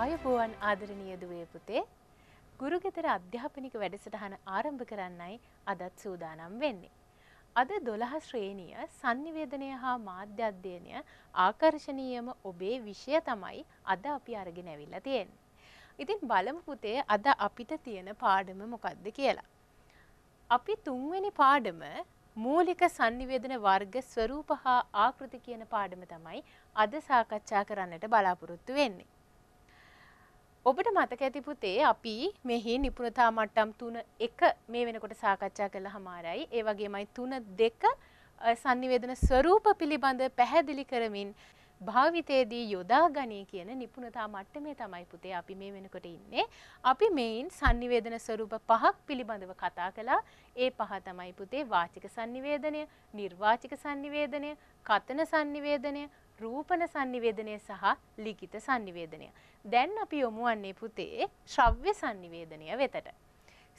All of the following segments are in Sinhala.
ආයුබෝවන් ආදරණීය දුවේ පුතේ ගුරුගෙදර අධ්‍යාපනික වැඩසටහන ආරම්භ කරන්නයි අදත් සූදානම් වෙන්නේ. අද 12 ශ්‍රේණිය sannivedanaya හා මාධ්‍ය අධ්‍යයනය ආකර්ෂණීයම ඔබේ විෂය තමයි අද අපි අරගෙන ඇවිල්ලා තියෙන්නේ. ඉතින් බලමු පුතේ අද අපිට තියෙන පාඩම මොකක්ද කියලා. අපි තුන්වෙනි පාඩම මූලික sannivedana වර්ග ස්වરૂප හා ආකෘති කියන පාඩම තමයි අද සාකච්ඡා කරන්නට බලාපොරොත්තු වෙන්නේ. ඔබට මතක ඇති පුතේ අපි මෙහි නිපුණතා මට්ටම් තුන එක මේ වෙනකොට සාකච්ඡා කළ හමාරයි ඒ වගේමයි තුන දෙක සංනිවේදන ස්වරූප පිළිබඳ පැහැදිලි කරමින් භාවිතයේදී යොදා ගනී කියන නිපුණතා මට්ටමේ තමයි පුතේ අපි මේ වෙනකොට ඉන්නේ. අපි මේන් sannivedana ස්වරූප පහක් පිළිබඳව කතා කළා. ඒ පහ තමයි පුතේ වාචික sannivedanaya, නිර්වාචික sannivedanaya, කතන sannivedanaya, රූපන sannivedanaya සහ ලිඛිත sannivedanaya. දැන් අපි යොමු වන්නේ පුතේ ශ්‍රව්‍ය sannivedanaya වෙතට.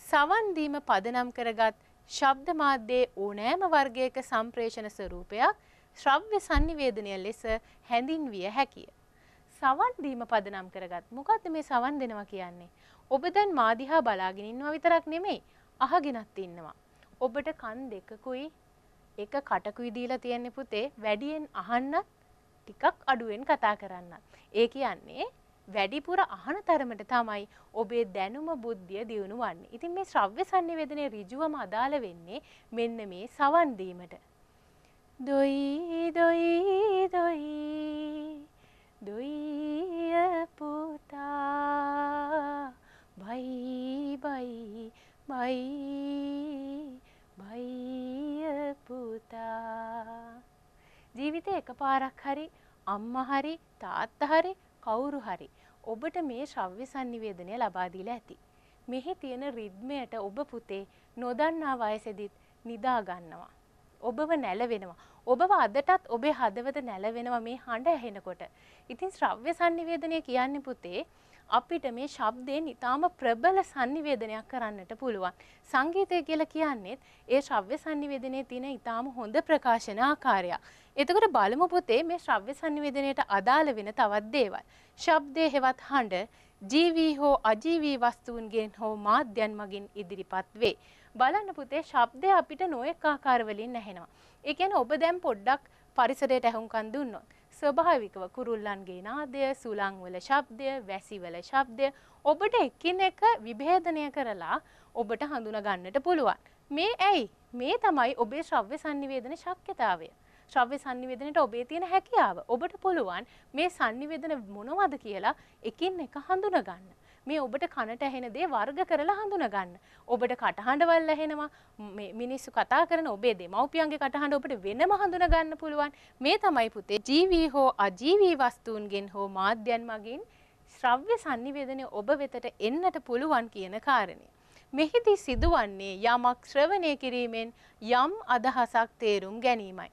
සවන් දීම පදනම් කරගත් ශබ්ද මාධ්‍යයේ ඕනෑම වර්ගයක සම්ප්‍රේෂණ ස්වරූපයක් ශ්‍රව්‍ය sannivedanaya ලෙස හැඳින්විය හැකිය. සවන් දීම පදනම් කරගත් මොකද්ද මේ සවන් දෙනවා කියන්නේ? ඔබ දැන් මා දිහා බලාගෙන ඉන්නවා විතරක් නෙමෙයි අහගෙනත් ඉන්නවා. ඔබට කන් දෙකකුයි එක කටකුයි දීලා තියෙන පුතේ වැඩියෙන් අහන්නත් ටිකක් අඩුවෙන් කතා කරන්න. ඒ කියන්නේ වැඩිපුර අහන තරමට තමයි ඔබේ දැනුම බුද්ධිය දියුණු වන්නේ. ඉතින් මේ ශ්‍රව්‍ය sannivedanaye ඍජුවම අදාළ වෙන්නේ මෙන්න මේ සවන් දීමට. දොයි දොයි දොයි දොයි පුතා බයි බයි බයි බයි පුතා ජීවිතේ එකපාරක් හරි අම්මා හරි තාත්තා හරි කවුරු හරි ඔබට මේ ශ්‍රව්‍ය sannivedanaya ලබා දීලා ඇති. මෙහි තියෙන රිද්මයට ඔබ පුතේ නොදන්නා වයසේදීත් නිදා ගන්නවා. ඔබව නැලවෙනවා. ඔබව අදටත් ඔබේ හදවත නැලවෙනවා මේ හඬ ඇහෙනකොට. ඉතින් ශ්‍රව්‍ය sannivedanaya කියන්නේ පුතේ අපිට මේ ශබ්දයෙන් ඉතාම ප්‍රබල සංනිවේදනයක් කරන්නට පුළුවන්. සංගීතය කියලා කියන්නේත් ඒ ශ්‍රව්‍ය සංනිවේදනයේ තියෙන ඉතාම හොඳ ප්‍රකාශන ආකාරයක්. එතකොට බලමු පුතේ මේ ශ්‍රව්‍ය සංනිවේදනයට අදාළ වෙන තවත් දේවල්. ශබ්දයේ හෙවත් හඬ ජීවී හෝ අජීවී වස්තුන්ගෙන් හෝ මාධ්‍යන් මගින් ඉදිරිපත් වේ. බලන්න පුතේ ශබ්දය අපිට නොයෙක් ආකාරවලින් ඇහෙනවා. ඒ කියන්නේ ඔබ දැන් පොඩ්ඩක් පරිසරයට ඇහුම්කන් දුන්නොත් ස්වභාවිකව කුරුල්ලන්ගේ නාදය, සුළංවල ශබ්දය, වැසිවල ශබ්දය ඔබට එකිනෙක විභේදනය කරලා ඔබට හඳුනා ගන්නට පුළුවන්. මේ ඇයි? මේ තමයි ඔබේ ශ්‍රව්‍ය sannivedana ශක්්‍යතාවය. ශ්‍රව්‍ය sannivedanට ඔබේ තියෙන හැකියාව. ඔබට පුළුවන් මේ sannivedana මොනවද කියලා එකින් එක හඳුනා ගන්න. මේ ඔබට කනට ඇහෙන දේ වර්ග කරලා හඳුනගන්න. ඔබට කටහඬවල් ඇහෙනවා මිනිස්සු කතා කරන ඔබේ දෙමව්පියන්ගේ කටහඬ ඔබට වෙනම හඳුනගන්න පුළුවන්. මේ තමයි පුතේ ජීවී හෝ අජීවී වස්තුන්ගෙන් හෝ මාධ්‍යන් මගින් ශ්‍රව්‍ය sannivedanaya ඔබ වෙතට එන්නට පුළුවන් කියන කාරණය. මෙහිදී සිදුවන්නේ යමක් ශ්‍රවණය කිරීමෙන් යම් අදහසක් තේරුම් ගැනීමයි.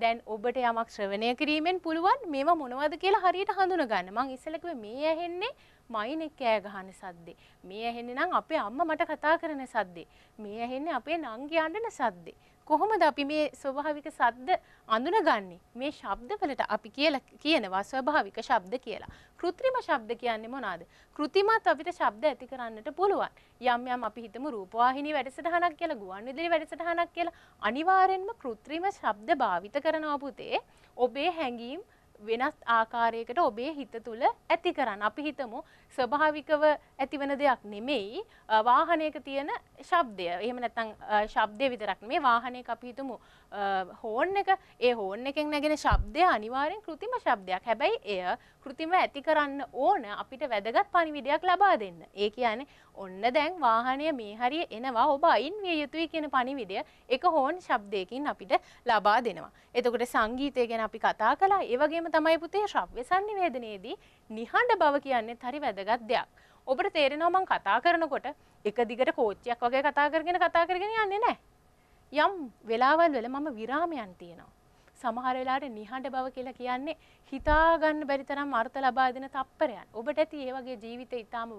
දැන් ඔබට යමක් ශ්‍රවණය කිරීමෙන් පුළුවන් මේවා මොනවද කියලා හරියට හඳුනගන්න. මං ඉස්සෙල්ලා මේ ඇහෙන්නේ මයිනෙක් කෑ ගහන සද්දේ. මේ ඇහෙන්නේ නම් අපේ අම්මා මට කතා කරන සද්දේ. මේ ඇහෙන්නේ අපේ නංගි අඬන සද්දේ. කොහොමද අපි මේ ස්වභාවික සද්ද අඳුනගන්නේ? මේ ශබ්දවලට අපි කියලා කියනවා ස්වභාවික ශබ්ද කියලා. કૃත්‍රිම ශබ්ද කියන්නේ මොනවාද? કૃතිමත් අපිට ශබ්ද ඇති කරන්නට පුළුවන්. යම් යම් අපි හිතමු රූපවාහිනී වැඩසටහනක් කියලා, ගුවන්විදුලි වැඩසටහනක් කියලා අනිවාර්යෙන්ම કૃත්‍රිම ශබ්ද භාවිත කරනවා පුතේ. ඔබේ හැඟීම් වෙනස් ආකාරයකට ඔබේ හිත තුළ ඇති කරන්න. අපි හිතමු ස්වභාවිකව ඇතිවන දෙයක් නෙමෙයි වාහනයක තියෙන ශබ්දය. එහෙම නැත්නම් ශබ්දය විතරක් නෙමෙයි වාහනයක අපි හිතමු හෝන් එක. ඒ හෝන් එකෙන් නැගෙන ශබ්දය අනිවාර්යෙන් કૃතිම ශබ්දයක්. හැබැයි එය කෘතිම ඇති කරන්න ඕන අපිට වැදගත් පණිවිඩයක් ලබා දෙන්න. ඒ කියන්නේ ඔන්න දැන් වාහනය මේ හරිය එනවා ඔබ අයින් විය යුතුයි කියන පණිවිඩය එක හෝන් ශබ්දයකින් අපිට ලබා දෙනවා. එතකොට සංගීතය ගැන අපි කතා කළා. ඒ වගේම තමයි පුතේ ශ්‍රව්‍ය සංනිවේදනයේදී නිහඬ බව කියන්නේ හරි වැදගත් දෙයක්. ඔබට තේරෙනවා මම කතා කරනකොට එක දිගට කෝච්චියක් වගේ කතා කරගෙන කතා කරගෙන යන්නේ නැහැ. යම් වෙලාවල් වල මම විරාමයන් තියෙනවා. සමහර වෙලාවට නිහඬ බව කියලා කියන්නේ හිතා ගන්න බැරි තරම් අර්ථ ලබා දෙන තප්පරයන්. ඔබට ඇති ඒ වගේ ජීවිත ඊටාම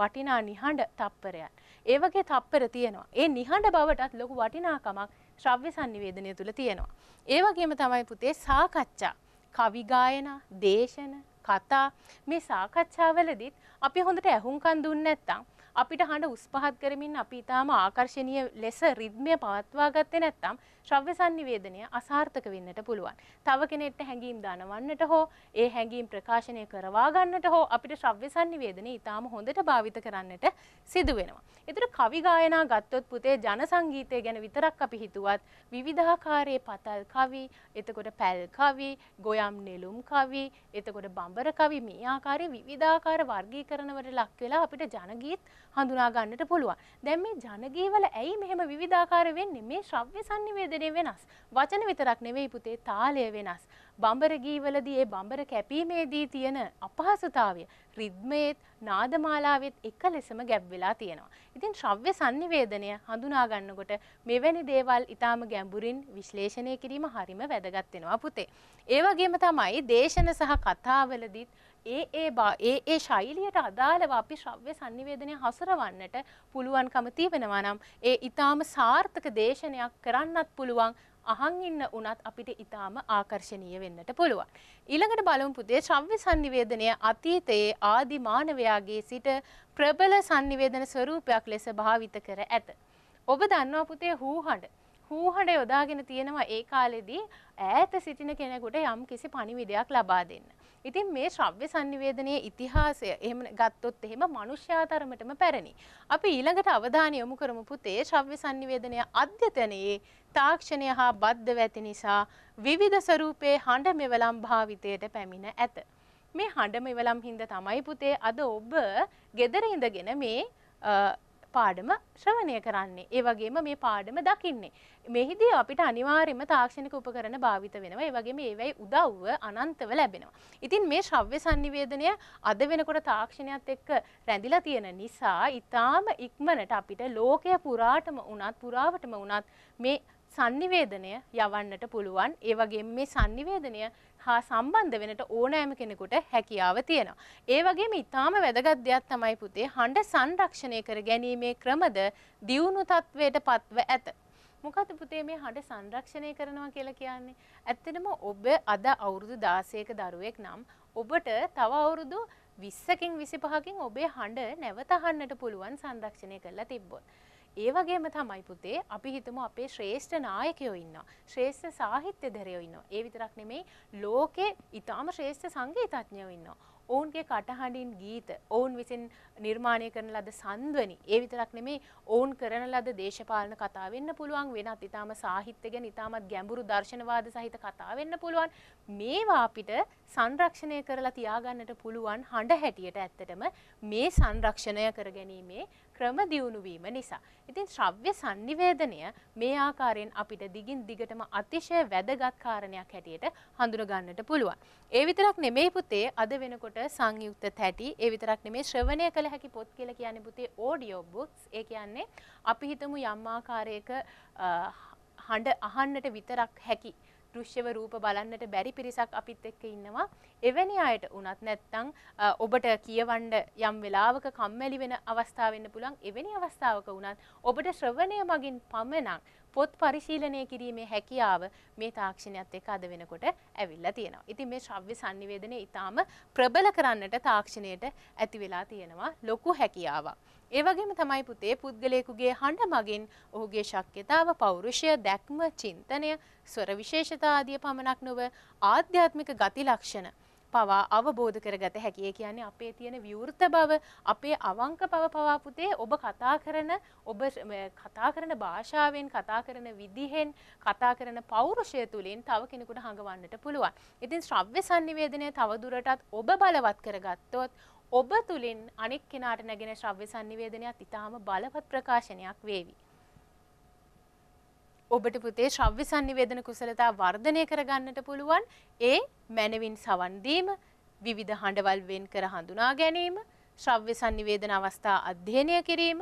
වටිනා නිහඬ තප්පරයන්. ඒ වගේ තප්පර තියෙනවා. ඒ නිහඬ බවටත් ලොකු වටිනාකමක් ශ්‍රව්‍ය sannivedanaya තුල තියෙනවා. ඒ වගේම තමයි පුතේ සාකච්ඡා, කවි ගායනා, දේශන, කතා මේ සාකච්ඡාවලදීත් අපි හොඳට ඇහුම්කන් දුන්නේ නැත්නම් අපිට හඬ උස් පහත් කරමින් අපි ඊටාම ආකර්ශනීය ලෙස රිද්මය පවත්වා ගත්තේ නැත්නම් ශ්‍රව්‍ය සංනිවේදනය අසාර්ථක වෙන්නට පුළුවන්. තව කෙනෙක්ට හැඟීම් දනවන්නට හෝ ඒ හැඟීම් ප්‍රකාශනය කරවා ගන්නට හෝ අපිට ශ්‍රව්‍ය සංනිවේදනය ඊටාම හොඳට භාවිත කරන්නට සිදු වෙනවා. ඒතර කවි ගායනා ගත්තොත් පුතේ ජන සංගීතය ගැන විතරක් අපි හිතුවත් විවිධාකාරයේ පතල් කවි, එතකොට පැල් කවි, ගොයම් නෙළුම් කවි, එතකොට බඹර කවි මේ ආකාරයේ විවිධාකාර වර්ගීකරණවලට ලක් වෙලා අපිට ජනගීත් හඳුනා ගන්නට පුළුවන්. දැන් මේ ජනගී වල ඇයි මෙහෙම විවිධාකාර වෙන්නේ? මේ ශ්‍රව්‍ය සංනිවේදනය ව්‍යංජනය වෙනස්. වචන විතරක් නෙවෙයි පුතේ තාලය වෙනස්. බඹර ගීවලදී ඒ බඹර කැපීමේදී තියෙන අපහසුතාවය රිද්මේත් නාදමාලාවෙත් එක ලෙසම ගැබ් වෙලා තියෙනවා. ඉතින් ශ්‍රව්‍ය sannivedanaya හඳුනා ගන්නකොට මෙවැනි දේවල් ඊටාම ගැඹුරින් විශ්ලේෂණය කිරීම හරිම වැදගත් වෙනවා පුතේ. ඒ වගේම තමයි දේශන සහ කතාවලදීත් ඒ ඒ බා ඒ ඒ ශෛලියට අදාළව අපි ශ්‍රව්‍ය sannivedanaya හසුරවන්නට පුළුවන්කම තියෙනවා නම් ඒ ඊටාම සාර්ථක දේශනයක් කරන්නත් පුළුවන් අහන් ඉන්න උනත් අපිට ඊටාම ආකර්ශනීය වෙන්නට පුළුවන්. ඊළඟට බලමු පුතේ ශ්‍රව්‍ය sannivedanaya අතීතයේ ආදි මානවයාගේ සිට ප්‍රබල sannivedana ස්වරූපයක් ලෙස භාවිත කර ඇත. ඔබ දන්නවා පුතේ හූහඬ හූහඬ යොදාගෙන තියෙනවා ඒ කාලෙදී ඈත සිටින කෙනෙකුට යම් කිසි පණිවිඩයක් ලබා දෙන්න. ඉතින් මේ ශ්‍රව්‍ය sannivedanaya ඉතිහාසය එහෙම ගත්තොත් එහෙම මිනිස්යා තරමටම පැරණි. අපි ඊළඟට අවධානය යොමු කරමු පුතේ ශ්‍රව්‍ය sannivedanaya අධ්‍යතනයේ තාක්ෂණය හා බද්ධ වෙති නිසා විවිධ ස්වරූපයේ හඬ මෙවලම් භාවිතයට පැමිණ ඇත. මේ හඬ මෙවලම් හින්දා තමයි පුතේ අද ඔබ gedara ඉඳගෙන මේ පාඩම ශ්‍රවණය කරන්නේ. ඒ වගේම මේ පාඩම දකින්නේ. මෙහිදී අපිට අනිවාර්යයෙන්ම තාක්ෂණික උපකරණ භාවිත වෙනවා. ඒ වගේම ඒවයි උදව්ව අනන්තව ලැබෙනවා. ඉතින් මේ ශ්‍රව්‍ය sannivedanaya අද වෙනකොට තාක්ෂණයත් එක්ක රැඳිලා තියෙන නිසා ඊටාම ඉක්මනට අපිට ලෝකය පුරාටම උනත් පුරාවටම උනත් මේ sannivedanaya යවන්නට පුළුවන්. ඒ වගේම මේ sannivedanaya හා සම්බන්ධ වෙනට ඕනෑම කෙනෙකුට හැකියාව තියෙනවා. ඒ වගේම ඊටාම වැදගත් දෙයක් තමයි පුතේ හඬ සංරක්ෂණය කර ගැනීමේ ක්‍රමද දියුණු තත්වයට පත්ව ඇත. මොකද පුතේ මේ හඬ සංරක්ෂණය කරනවා කියලා කියන්නේ? ඇත්තටම ඔබ අද අවුරුදු 16ක දරුවෙක් නම් ඔබට තව අවුරුදු 20කින් 25කින් ඔබේ හඬ නැවත අහන්නට පුළුවන් සංරක්ෂණය කරලා තිබ්බොත්. ඒ වගේම තමයි පුතේ අපි හිතමු අපේ ශ්‍රේෂ්ඨ නායකයෝ ඉන්නවා. ශ්‍රේෂ්ඨ සාහිත්‍යධරයෝ ඉන්නවා. ඒ විතරක් නෙමෙයි ලෝකේ ඊටාම ශ්‍රේෂ්ඨ සංගීතඥයෝ ඉන්නවා. ඔවුන්ගේ කටහඬින් ගීත ඔවුන් විසින් නිර්මාණය කරන ලද සන්දවනි ඒ විතරක් නෙමේ ඔවුන් කරන ලද දේශපාලන කතා වෙන්න පුළුවන් වෙනත් ඉතාම සාහිත්‍ය ගැන ඉතාමත් ගැඹුරු දර්ශනවාද සහිත කතා වෙන්න පුළුවන් මේවා අපිට සංරක්ෂණය කරලා තියාගන්නට පුළුවන් හඬ හැටියට ඇත්තටම මේ සංරක්ෂණය කරගැනීමේ ක්‍රම දියුණු වීම නිසා. ඉතින් ශ්‍රව්‍ය sannivedanaya මේ ආකාරයෙන් අපිට දිගින් දිගටම අතිශය වැදගත් කාරණයක් හැටියට හඳුන ගන්නට පුළුවන්. ඒ විතරක් නෙමෙයි පුතේ අද වෙනකොට සංයුක්ත තැටි ඒ විතරක් නෙමෙයි ශ්‍රවණය කළ හැකි පොත් කියලා කියන්නේ පුතේ audio books. ඒ කියන්නේ අපි හිතමු යම් ආකාරයක හඬ අහන්නට විතරක් හැකි දෘශ්‍යව රූප බලන්නට බැරි පිරිසක් අපිත් එක්ක ඉන්නවා. එවැනි අයට වුණත් නැත්තම් ඔබට කියවන්න යම් වෙලාවක කම්මැලි වෙන අවස්ථාව වෙන්න පුළුවන්. එවැනි අවස්ථාවක වුණත් ඔබට ශ්‍රවණය මගින් පමණක් පොත් පරිශීලනය කිරීමේ හැකියාව මේ තාක්ෂණයත් එක්ක අද වෙනකොට ඇවිල්ලා තියෙනවා. ඉතින් මේ ශ්‍රව්‍ය sannivedanaya ඊටාම ප්‍රබල කරන්නට තාක්ෂණයට ඇති වෙලා තියෙනවා ලොකු හැකියාවක්. ඒ වගේම තමයි පුතේ පුද්ගලයෙකුගේ හඬ මගින් ඔහුගේ ශක්්‍යතාව, පෞරුෂය, දැක්ම, චින්තනය, ස්වර විශේෂතා ආදිය පමණක් නොව ආධ්‍යාත්මික ගති ලක්ෂණ පවා අවබෝධ කරගත හැකිය කියන්නේ අපේ තියෙන විවෘත බව අපේ අවංක බව පවාපුතේ ඔබ කතා කරන ඔබ කතා කරන භාෂාවෙන් කතා කරන විදිහෙන් කතා කරන පෞරුෂය තුළින් තව කෙනෙකුට හඟවන්නට පුළුවන්. ඉතින් ශ්‍රව්‍ය සංනිවේදනය තවදුරටත් ඔබ බලවත් කරගත්තොත් ඔබ තුළින් අනෙක් කෙනාට නැගෙන ශ්‍රව්‍ය සංනිවේදනයක් ඉතාම බලවත් ප්‍රකාශනයක් වේවි. ඔබට පුතේ ශ්‍රව්‍ය සංනිවේදන කුසලතා වර්ධනය කරගන්නට පුළුවන් ඒ මැනවින් සවන් දීම විවිධ හඬවල් වෙන් කර හඳුනා ගැනීම ශ්‍රව්‍ය සංනිවේදන අවස්ථා අධ්‍යයනය කිරීම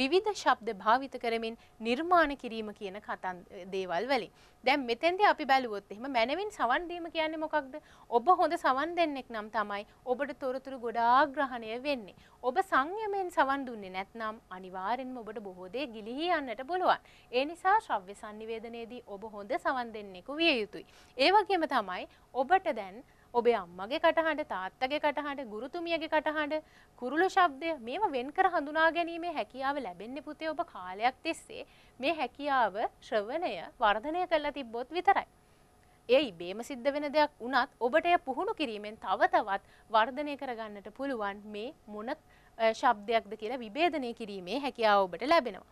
විවිධ ශබ්ද භාවිත කරමින් නිර්මාණ කිරීම කියන කතන් දේවල් වලින්. දැන් මෙතෙන්දී අපි බැලුවොත් එහෙම මැනවින් සවන් දීම කියන්නේ මොකක්ද? ඔබ හොඳ සවන් දෙන්නෙක් නම් තමයි ඔබට තොරතුරු ගොඩාක් ග්‍රහණය වෙන්නේ. ඔබ සංයමයෙන් සවන් දුන්නේ නැත්නම් අනිවාර්යෙන්ම ඔබට බොහෝ දේ ගිලිහී යන්නට පුළුවන්. ඒ නිසා ශ්‍රව්‍ය sannivedanayeදී ඔබ හොඳ සවන් දෙන්නෙකු විය යුතුයි. ඒ වගේම තමයි ඔබට දැන් ඔබේ අම්මගේ කටහඬ තාත්තගේ කටහඬ ගුරුතුමියගේ කටහඬ කුරුළු ශබ්දය මේවා වෙන් කර හඳුනා ගැනීමේ හැකියාව ලැබෙන්නේ පුතේ ඔබ කාලයක් තිස්සේ මේ හැකියාව ශ්‍රවණය වර්ධනය කරලා තිබ්බොත් විතරයි. ඒ ඉබේම සිද්ධ වෙන දෙයක් වුණත් ඔබට එය පුහුණු කිරීමෙන් තව තවත් වර්ධනය කරගන්නට පුළුවන් මේ මොන ශබ්දයක්ද කියලා විභේදනය කිරීමේ හැකියාව ඔබට ලැබෙනවා.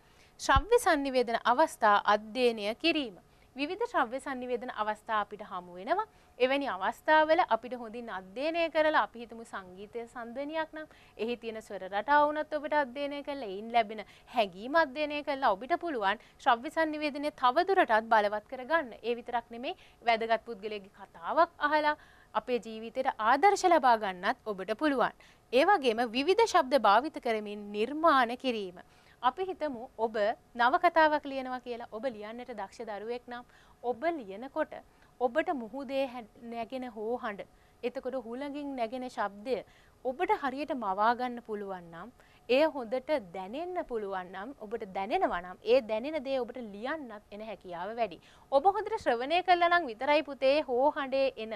ශ්‍රව්‍ය sannivedana අවස්ථා අධ්‍යයනය කිරීම. විවිධ ශ්‍රව්‍ය sannivedana අවස්ථා අපිට හමු වෙනවා. එවැනි අවස්ථාවල අපිට හොඳින් අධ්‍යයනය කරලා අපි හිතමු සංගීතය සන්දනයක් නම් එහි තියෙන ස්වර රටාව වුණත් ඔබට අධ්‍යයනය කරලා එයින් ලැබෙන හැඟීම් අධ්‍යයනය කරලා ඔබට පුළුවන් ශ්‍රව්‍ය සන්නිවේදනය තවදුරටත් බලවත් කරගන්න. ඒ විතරක් නෙමෙයි වැදගත් පුද්ගලයෙක්ගේ කතාවක් අහලා අපේ ජීවිතයට ආදර්ශ ලබා ගන්නත් ඔබට පුළුවන්. ඒ වගේම විවිධ ශබ්ද භාවිත කරමින් නිර්මාණ කිරීම. අපි හිතමු ඔබ නවකතාවක් ලියනවා කියලා ඔබ ලියන්නට දක්ෂ දරුවෙක් නම් ඔබ ලියනකොට ඔබට මුහුදේ නැගෙන හෝ හඬ එතකොට හුළඟින් නැගෙන ශබ්දය ඔබට හරියට මවාගන්න පුළුවන් නම් එය හොඳට දැනෙන්න පුළුවන් නම් ඔබට දැනෙනවා නම් ඒ දැනෙන දේ ඔබට ලියන්නත් එන හැකියාව වැඩි. ඔබ හොඳට ශ්‍රවණය කළා නම් විතරයි පුතේ හෝ හඬේ එන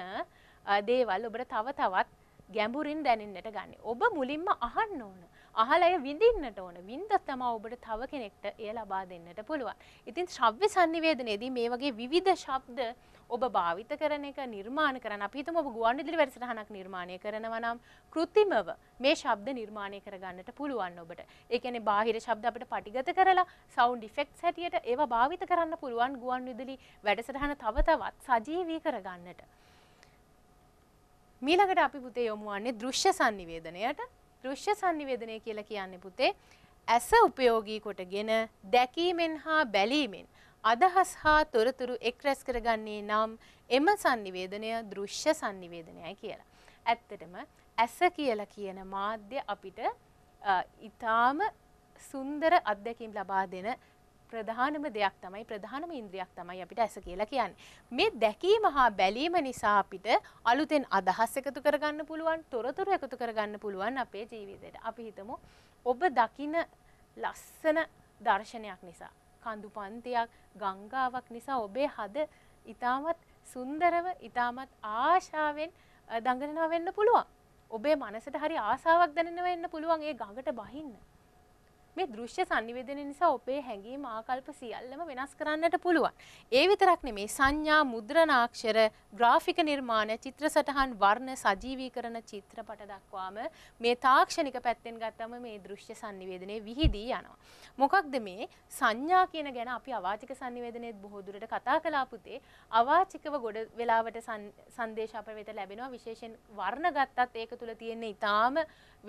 දේවල් ඔබට තව තවත් ගැඹුරින් දැනෙන්නට ගන්න. ඔබ මුලින්ම අහන්න ඕන. අහලය විඳින්නට ඕන වින්ද තමා ඔබට තව කෙනෙක්ට එය ලබා දෙන්නට පුළුවන්. ඉතින් ශ්‍රව්‍ය සන්නිවේදනයේදී මේ වගේ විවිධ ශබ්ද ඔබ භාවිත කරන එක නිර්මාණ කරන අපි හිතමු ඔබ ගුවන් විදුලි වැඩසටහනක් නිර්මාණය කරනවා නම් કૃතිමව මේ ශබ්ද නිර්මාණය කරගන්නට පුළුවන් ඔබට. ඒ කියන්නේ බාහිර ශබ්ද අපිට පටිගත කරලා සවුන්ඩ් ඉෆෙක්ට්ස් හැටියට ඒවා භාවිත කරන්න පුළුවන් ගුවන් විදුලි වැඩසටහන තව තවත් සජීවී කරගන්නට. මීළඟට අපි පුතේ යොමු වන්නේ දෘශ්‍ය සන්නිවේදනයට දෘශ්‍ය සංනිවේදනය කියලා කියන්නේ පුතේ ඇස උපයෝගී කොටගෙන දැකීමෙන් හා බැලීමෙන් අදහස් හා තොරතුරු එක් රැස් කරගන්නේ නම් එම සංනිවේදනය දෘශ්‍ය සංනිවේදනයයි කියලා. ඇත්තටම ඇස කියලා කියන මාධ්‍ය අපිට ඊටාම සුන්දර අත්දැකීම් ලබා දෙන ප්‍රධානම දෙයක් තමයි ප්‍රධානම ඉන්ද්‍රියක් තමයි අපිට ඇස කියලා කියන්නේ. මේ දැකීම හා බැලීම නිසා අපිට අලුතෙන් අදහස් එකතු කරගන්න පුළුවන්, තොරතුරු එකතු කරගන්න පුළුවන් අපේ ජීවිතයට. අපි හිතමු ඔබ දකින ලස්සන දර්ශනයක් නිසා, කඳු පන්තියක්, ගංගාවක් නිසා ඔබේ හද ඊටමත් සුන්දරව, ඊටමත් ආශාවෙන් දඟලනවා වෙන්න පුළුවන්. ඔබේ මනසට හරි ආසාවක් දැනෙනවා වෙන්න පුළුවන් ඒ ගඟට බහින්න. මේ දෘශ්‍ය sannivedana නිසා ඔබේ හැඟීම් ආකල්ප සියල්ලම වෙනස් කරන්නට පුළුවන්. ඒ විතරක් නෙමේ සංඥා, මුද්‍රණාක්ෂර, ග්‍රාෆික නිර්මාණ, චිත්‍ර සටහන්, වර්ණ සජීවීකරණ චිත්‍රපට දක්වාම මේ තාක්ෂණික පැත්තෙන් ගත්තම මේ දෘශ්‍ය sannivedanaයේ විහිදී යනවා. මොකක්ද මේ සංඥා කියන ගැන අපි අවාචික sannivedanaයේත් බොහෝ දුරට කතා කළා පුතේ. අවාචිකව ගොඩ වෙලාවට සංදේශ අප වෙත ලැබෙනවා විශේෂයෙන් වර්ණ ගත්තත් ඒක තුල තියෙන ඊටාම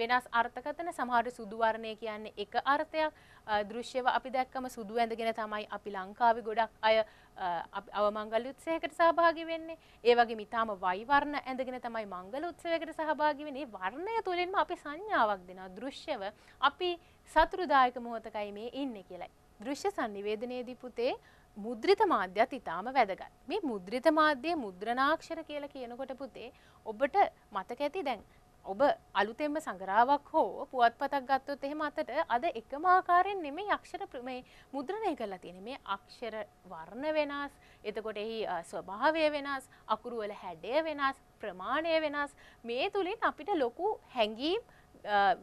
වෙනස් අර්ථකතන සමහර සුදු වර්ණය කියන්නේ එක අර්ථයක් දෘශ්‍යව අපි දැක්කම සුදු ඇඳගෙන තමයි අපි ලංකාවේ ගොඩක් අය අවමංගල උත්සවයකට සහභාගී වෙන්නේ. ඒ වගේම ඊටාම වයිවර්ණ ඇඳගෙන තමයි මංගල උත්සවයකට සහභාගී වෙන්නේ. වර්ණය තුලින්ම අපි සංඥාවක් දෙනවා දෘශ්‍යව. අපි සතුරුදායක මොහොතකයි මේ ඉන්නේ කියලයි. දෘශ්‍ය sannivedanayeදී පුතේ මුද්‍රිත මාධ්‍යත් ඉතාම වැදගත්. මේ මුද්‍රිත මාධ්‍යයේ මුද්‍රණාක්ෂර කියලා කියනකොට පුතේ ඔබට මතක ඇති දැන් ඔබ අලුතෙන්ම සඟරාවක් හෝ පුවත්පතක් ගත්තොත් එහෙම අතට අද එකම ආකාරයෙන් නෙමෙයි අක්ෂර මේ මුද්‍රණය කරලා තියෙන්නේ මේ අක්ෂර වර්ණ වෙනස් එතකොට එහි ස්වභාවය වෙනස් අකුරු වල හැඩය වෙනස් ප්‍රමාණය වෙනස් මේ තුලින් අපිට ලොකු හැඟීම්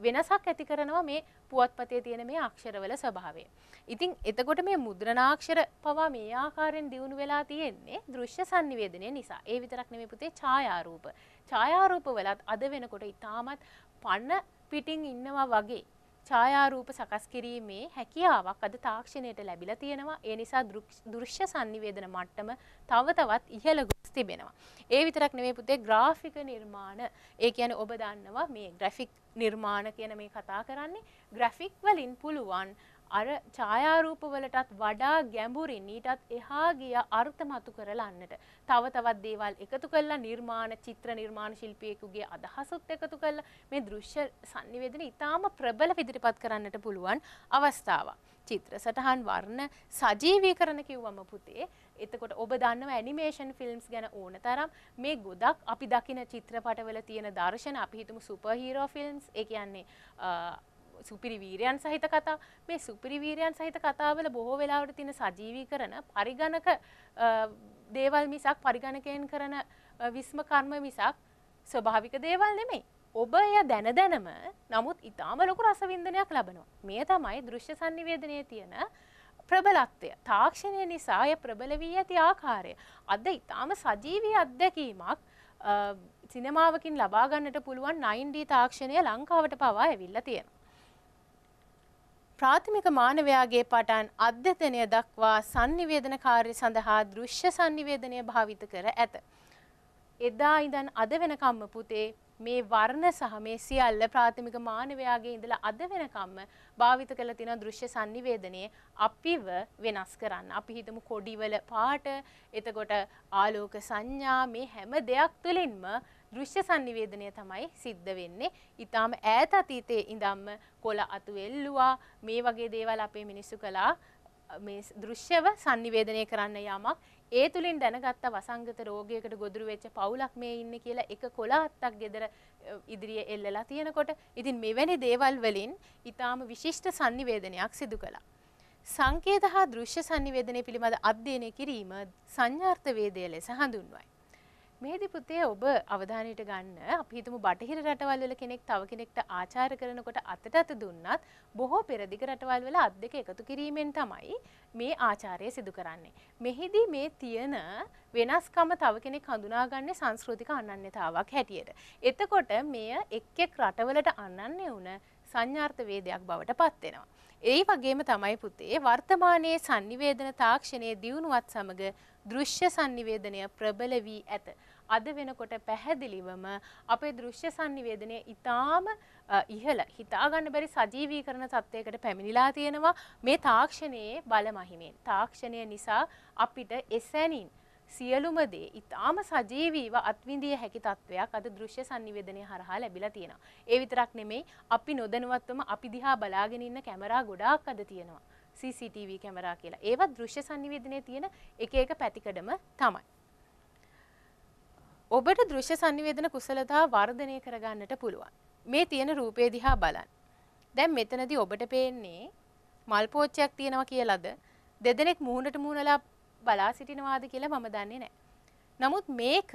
වෙනසක් ඇති කරනවා මේ පුවත්පතේ තියෙන මේ අක්ෂරවල ස්වභාවය. ඉතින් එතකොට මේ මුද්‍රණාක්ෂර පවා මේ ආකාරයෙන් දියුණු වෙලා තියෙන්නේ දෘශ්‍ය සංනිවේදනය නිසා. ඒ විතරක් නෙමෙයි පුතේ ඡායාරූප. ඡායාරූපවලත් අද වෙනකොට ඉතාමත් පණ පිටින් ඉන්නවා වගේ ඡායාරූප සකස් කිරීමේ හැකියාවක් අද තාක්ෂණයට ලැබිලා තියෙනවා. ඒ නිසා දෘශ්‍ය sannivedana මට්ටම තව තවත් ඉහළ ගොස් තිබෙනවා. ඒ විතරක් නෙමෙයි පුතේ ග්‍රාෆික නිර්මාණ. ඒ කියන්නේ ඔබ දන්නවා මේ ග්‍රැෆික් නිර්මාණ කියන මේ කතා කරන්නේ ග්‍රැෆික් වලින් පුළුවන් අර ඡායාරූපවලටත් වඩා ගැඹුරින් ඊටත් එහා ගිය අර්ථ මතු කරලන්නට තව තවත් දේවල් එකතු කරලා නිර්මාණ චිත්‍ර නිර්මාණ ශිල්පියෙකුගේ අදහසත් එකතු කරලා මේ දෘශ්‍ය sannivedana ඊටාම ප්‍රබල ඉදිරිපත් කරන්නට පුළුවන් අවස්ථාවක්. චිත්‍ර සටහන් වර්ණ සජීවී කරන කිව්වම පුතේ එතකොට ඔබ දන්නව ඇනිමේෂන් ෆිල්ම්ස් ගැන ඕන තරම් මේ ගොඩක් අපි දකින චිත්‍රපටවල තියෙන දර්ශන අපි හිතමු සුපර් හීරෝ ෆිල්ම්ස් ඒ කියන්නේ සුපිරිවීරයන් සහිත කතා මේ සුපිරිවීරයන් සහිත කතාවල බොහෝ වෙලාවට තින සජීවී කරන පරිගණක දේවල් මිසක් පරිගණකයෙන් කරන විස්ම කර්ම මිසක් ස්වභාවික දේවල් නෙමෙයි. ඔබ එය දැන දැනම නමුත් ඉතාම ලොකු රසවින්දනයක් ලබනවා. මේ තමයි දෘශ්‍ය සංනිවේදනයේ තියෙන ප්‍රබලත්වය තාක්ෂණය නිසා ය ප්‍රබල වී ඇති ආකාරය අද ඉතාම සජීවී අත්දැකීමක් සිනමාවකින් ලබාගන්නට පුළුවන් 9D තාක්ෂණය ලංකාවට පවා ඇවිල්ලා තියෙනවා. ප්‍රාථමික මානවයාගේ පටන් අධ්‍යතනය දක්වා sannivedana කාර්ය සඳහා දෘශ්‍ය sannivedanaya භාවිත කර ඇත. එදා ඉඳන් අද වෙනකම්ම පුතේ මේ වර්ණ සහ මේ සියල්ල ප්‍රාථමික මානවයාගේ ඉඳලා අද වෙනකම්ම භාවිත කරලා තියෙන දෘශ්‍ය sannivedanaya අපිව වෙනස් කරන්න. අපි හිතමු කොඩිවල පාට, එතකොට ආලෝක සංඥා මේ හැම දෙයක් තුළින්ම දෘශ්‍ය sannivedanaya තමයි සිද්ධ වෙන්නේ. ඊටාම ඈත අතීතයේ ඉඳන්ම කොළ අතු එල්ලුවා මේ වගේ දේවල් අපේ මිනිස්සු කළා. මේ දෘශ්‍යව sannivedanaya කරන්න යamak ඒ තුලින් දැනගත්ත වසංගත රෝගයකට ගොදුරු වෙච්ච පවුලක් මේ ඉන්නේ කියලා එක කොළ අත්තක් ගෙදර ඉදිරියේ එල්ලලා තියෙනකොට ඉතින් මෙවැනි දේවල් වලින් ඊටාම විශිෂ්ට sannivedanayak සිදු කළා. සංකේත හා දෘශ්‍ය sannivedanaya පිළිබඳ අධ්‍යයනය කිරීම සංඥාර්ථ වේදය ලෙස හඳුන්වයි. මෙහිදී පුතේ ඔබ අවධානයට ගන්න අපි හිතමු බටහිර රටවල් වල කෙනෙක් තව කෙනෙක්ට ආචාර කරනකොට අතට අත දුන්නත් බොහෝ පෙරදිග රටවල් වල අත් දෙක එකතු කිරීමෙන් තමයි මේ ආචාරය සිදු කරන්නේ. මෙහිදී මේ තියෙන වෙනස්කම තව කෙනෙක් හඳුනාගන්නේ සංස්කෘතික අනන්‍යතාවක් හැටියට. එතකොට මෙය එක් එක් රටවලට අනන්‍ය වුණ සංඥාර්ථ වේදයක් බවට පත් වෙනවා. ඒ වගේම තමයි පුතේ වර්තමානයේ sannivedana තාක්ෂණයේ දියුණුවත් සමග දෘශ්‍ය sannivedanaya ප්‍රබල වී ඇත. අද වෙනකොට පැහැදිලිවම අපේ දෘශ්‍ය sannivedanaya ඊටාම ඉහළ හිතාගන්න බැරි සජීවී කරන තත්ත්වයකට පැමිණිලා තියෙනවා මේ තාක්ෂණයේ බලමහිමෙන්. තාක්ෂණය නිසා අපිට එසැනින් සියලුම දේ ඉතාම සජීවීව අත්විඳිය හැකි තත්ත්වයක් අද දෘශ්‍ය sannivedanaya හරහා ලැබිලා තියෙනවා. ඒ විතරක් නෙමෙයි අපි නොදැනුවත්වම අපි දිහා බලාගෙන ඉන්න කැමරා ගොඩාක් අද තියෙනවා. CCTV කැමරා කියලා. ඒවත් දෘශ්‍ය sannivedanaya තියෙන එක එක පැතිකඩම තමයි. ඔබට දෘශ්‍ය සංනිවේදන කුසලතා වර්ධනය කරගන්නට පුළුවන්. මේ තියෙන රූපේ දිහා බලන්න. දැන් මෙතනදී ඔබට පේන්නේ මල් පෝච්චයක් තියෙනවා කියලාද දෙදෙනෙක් මූණට මූණලා බලා සිටිනවාද කියලා මම දන්නේ නැහැ. නමුත් මේක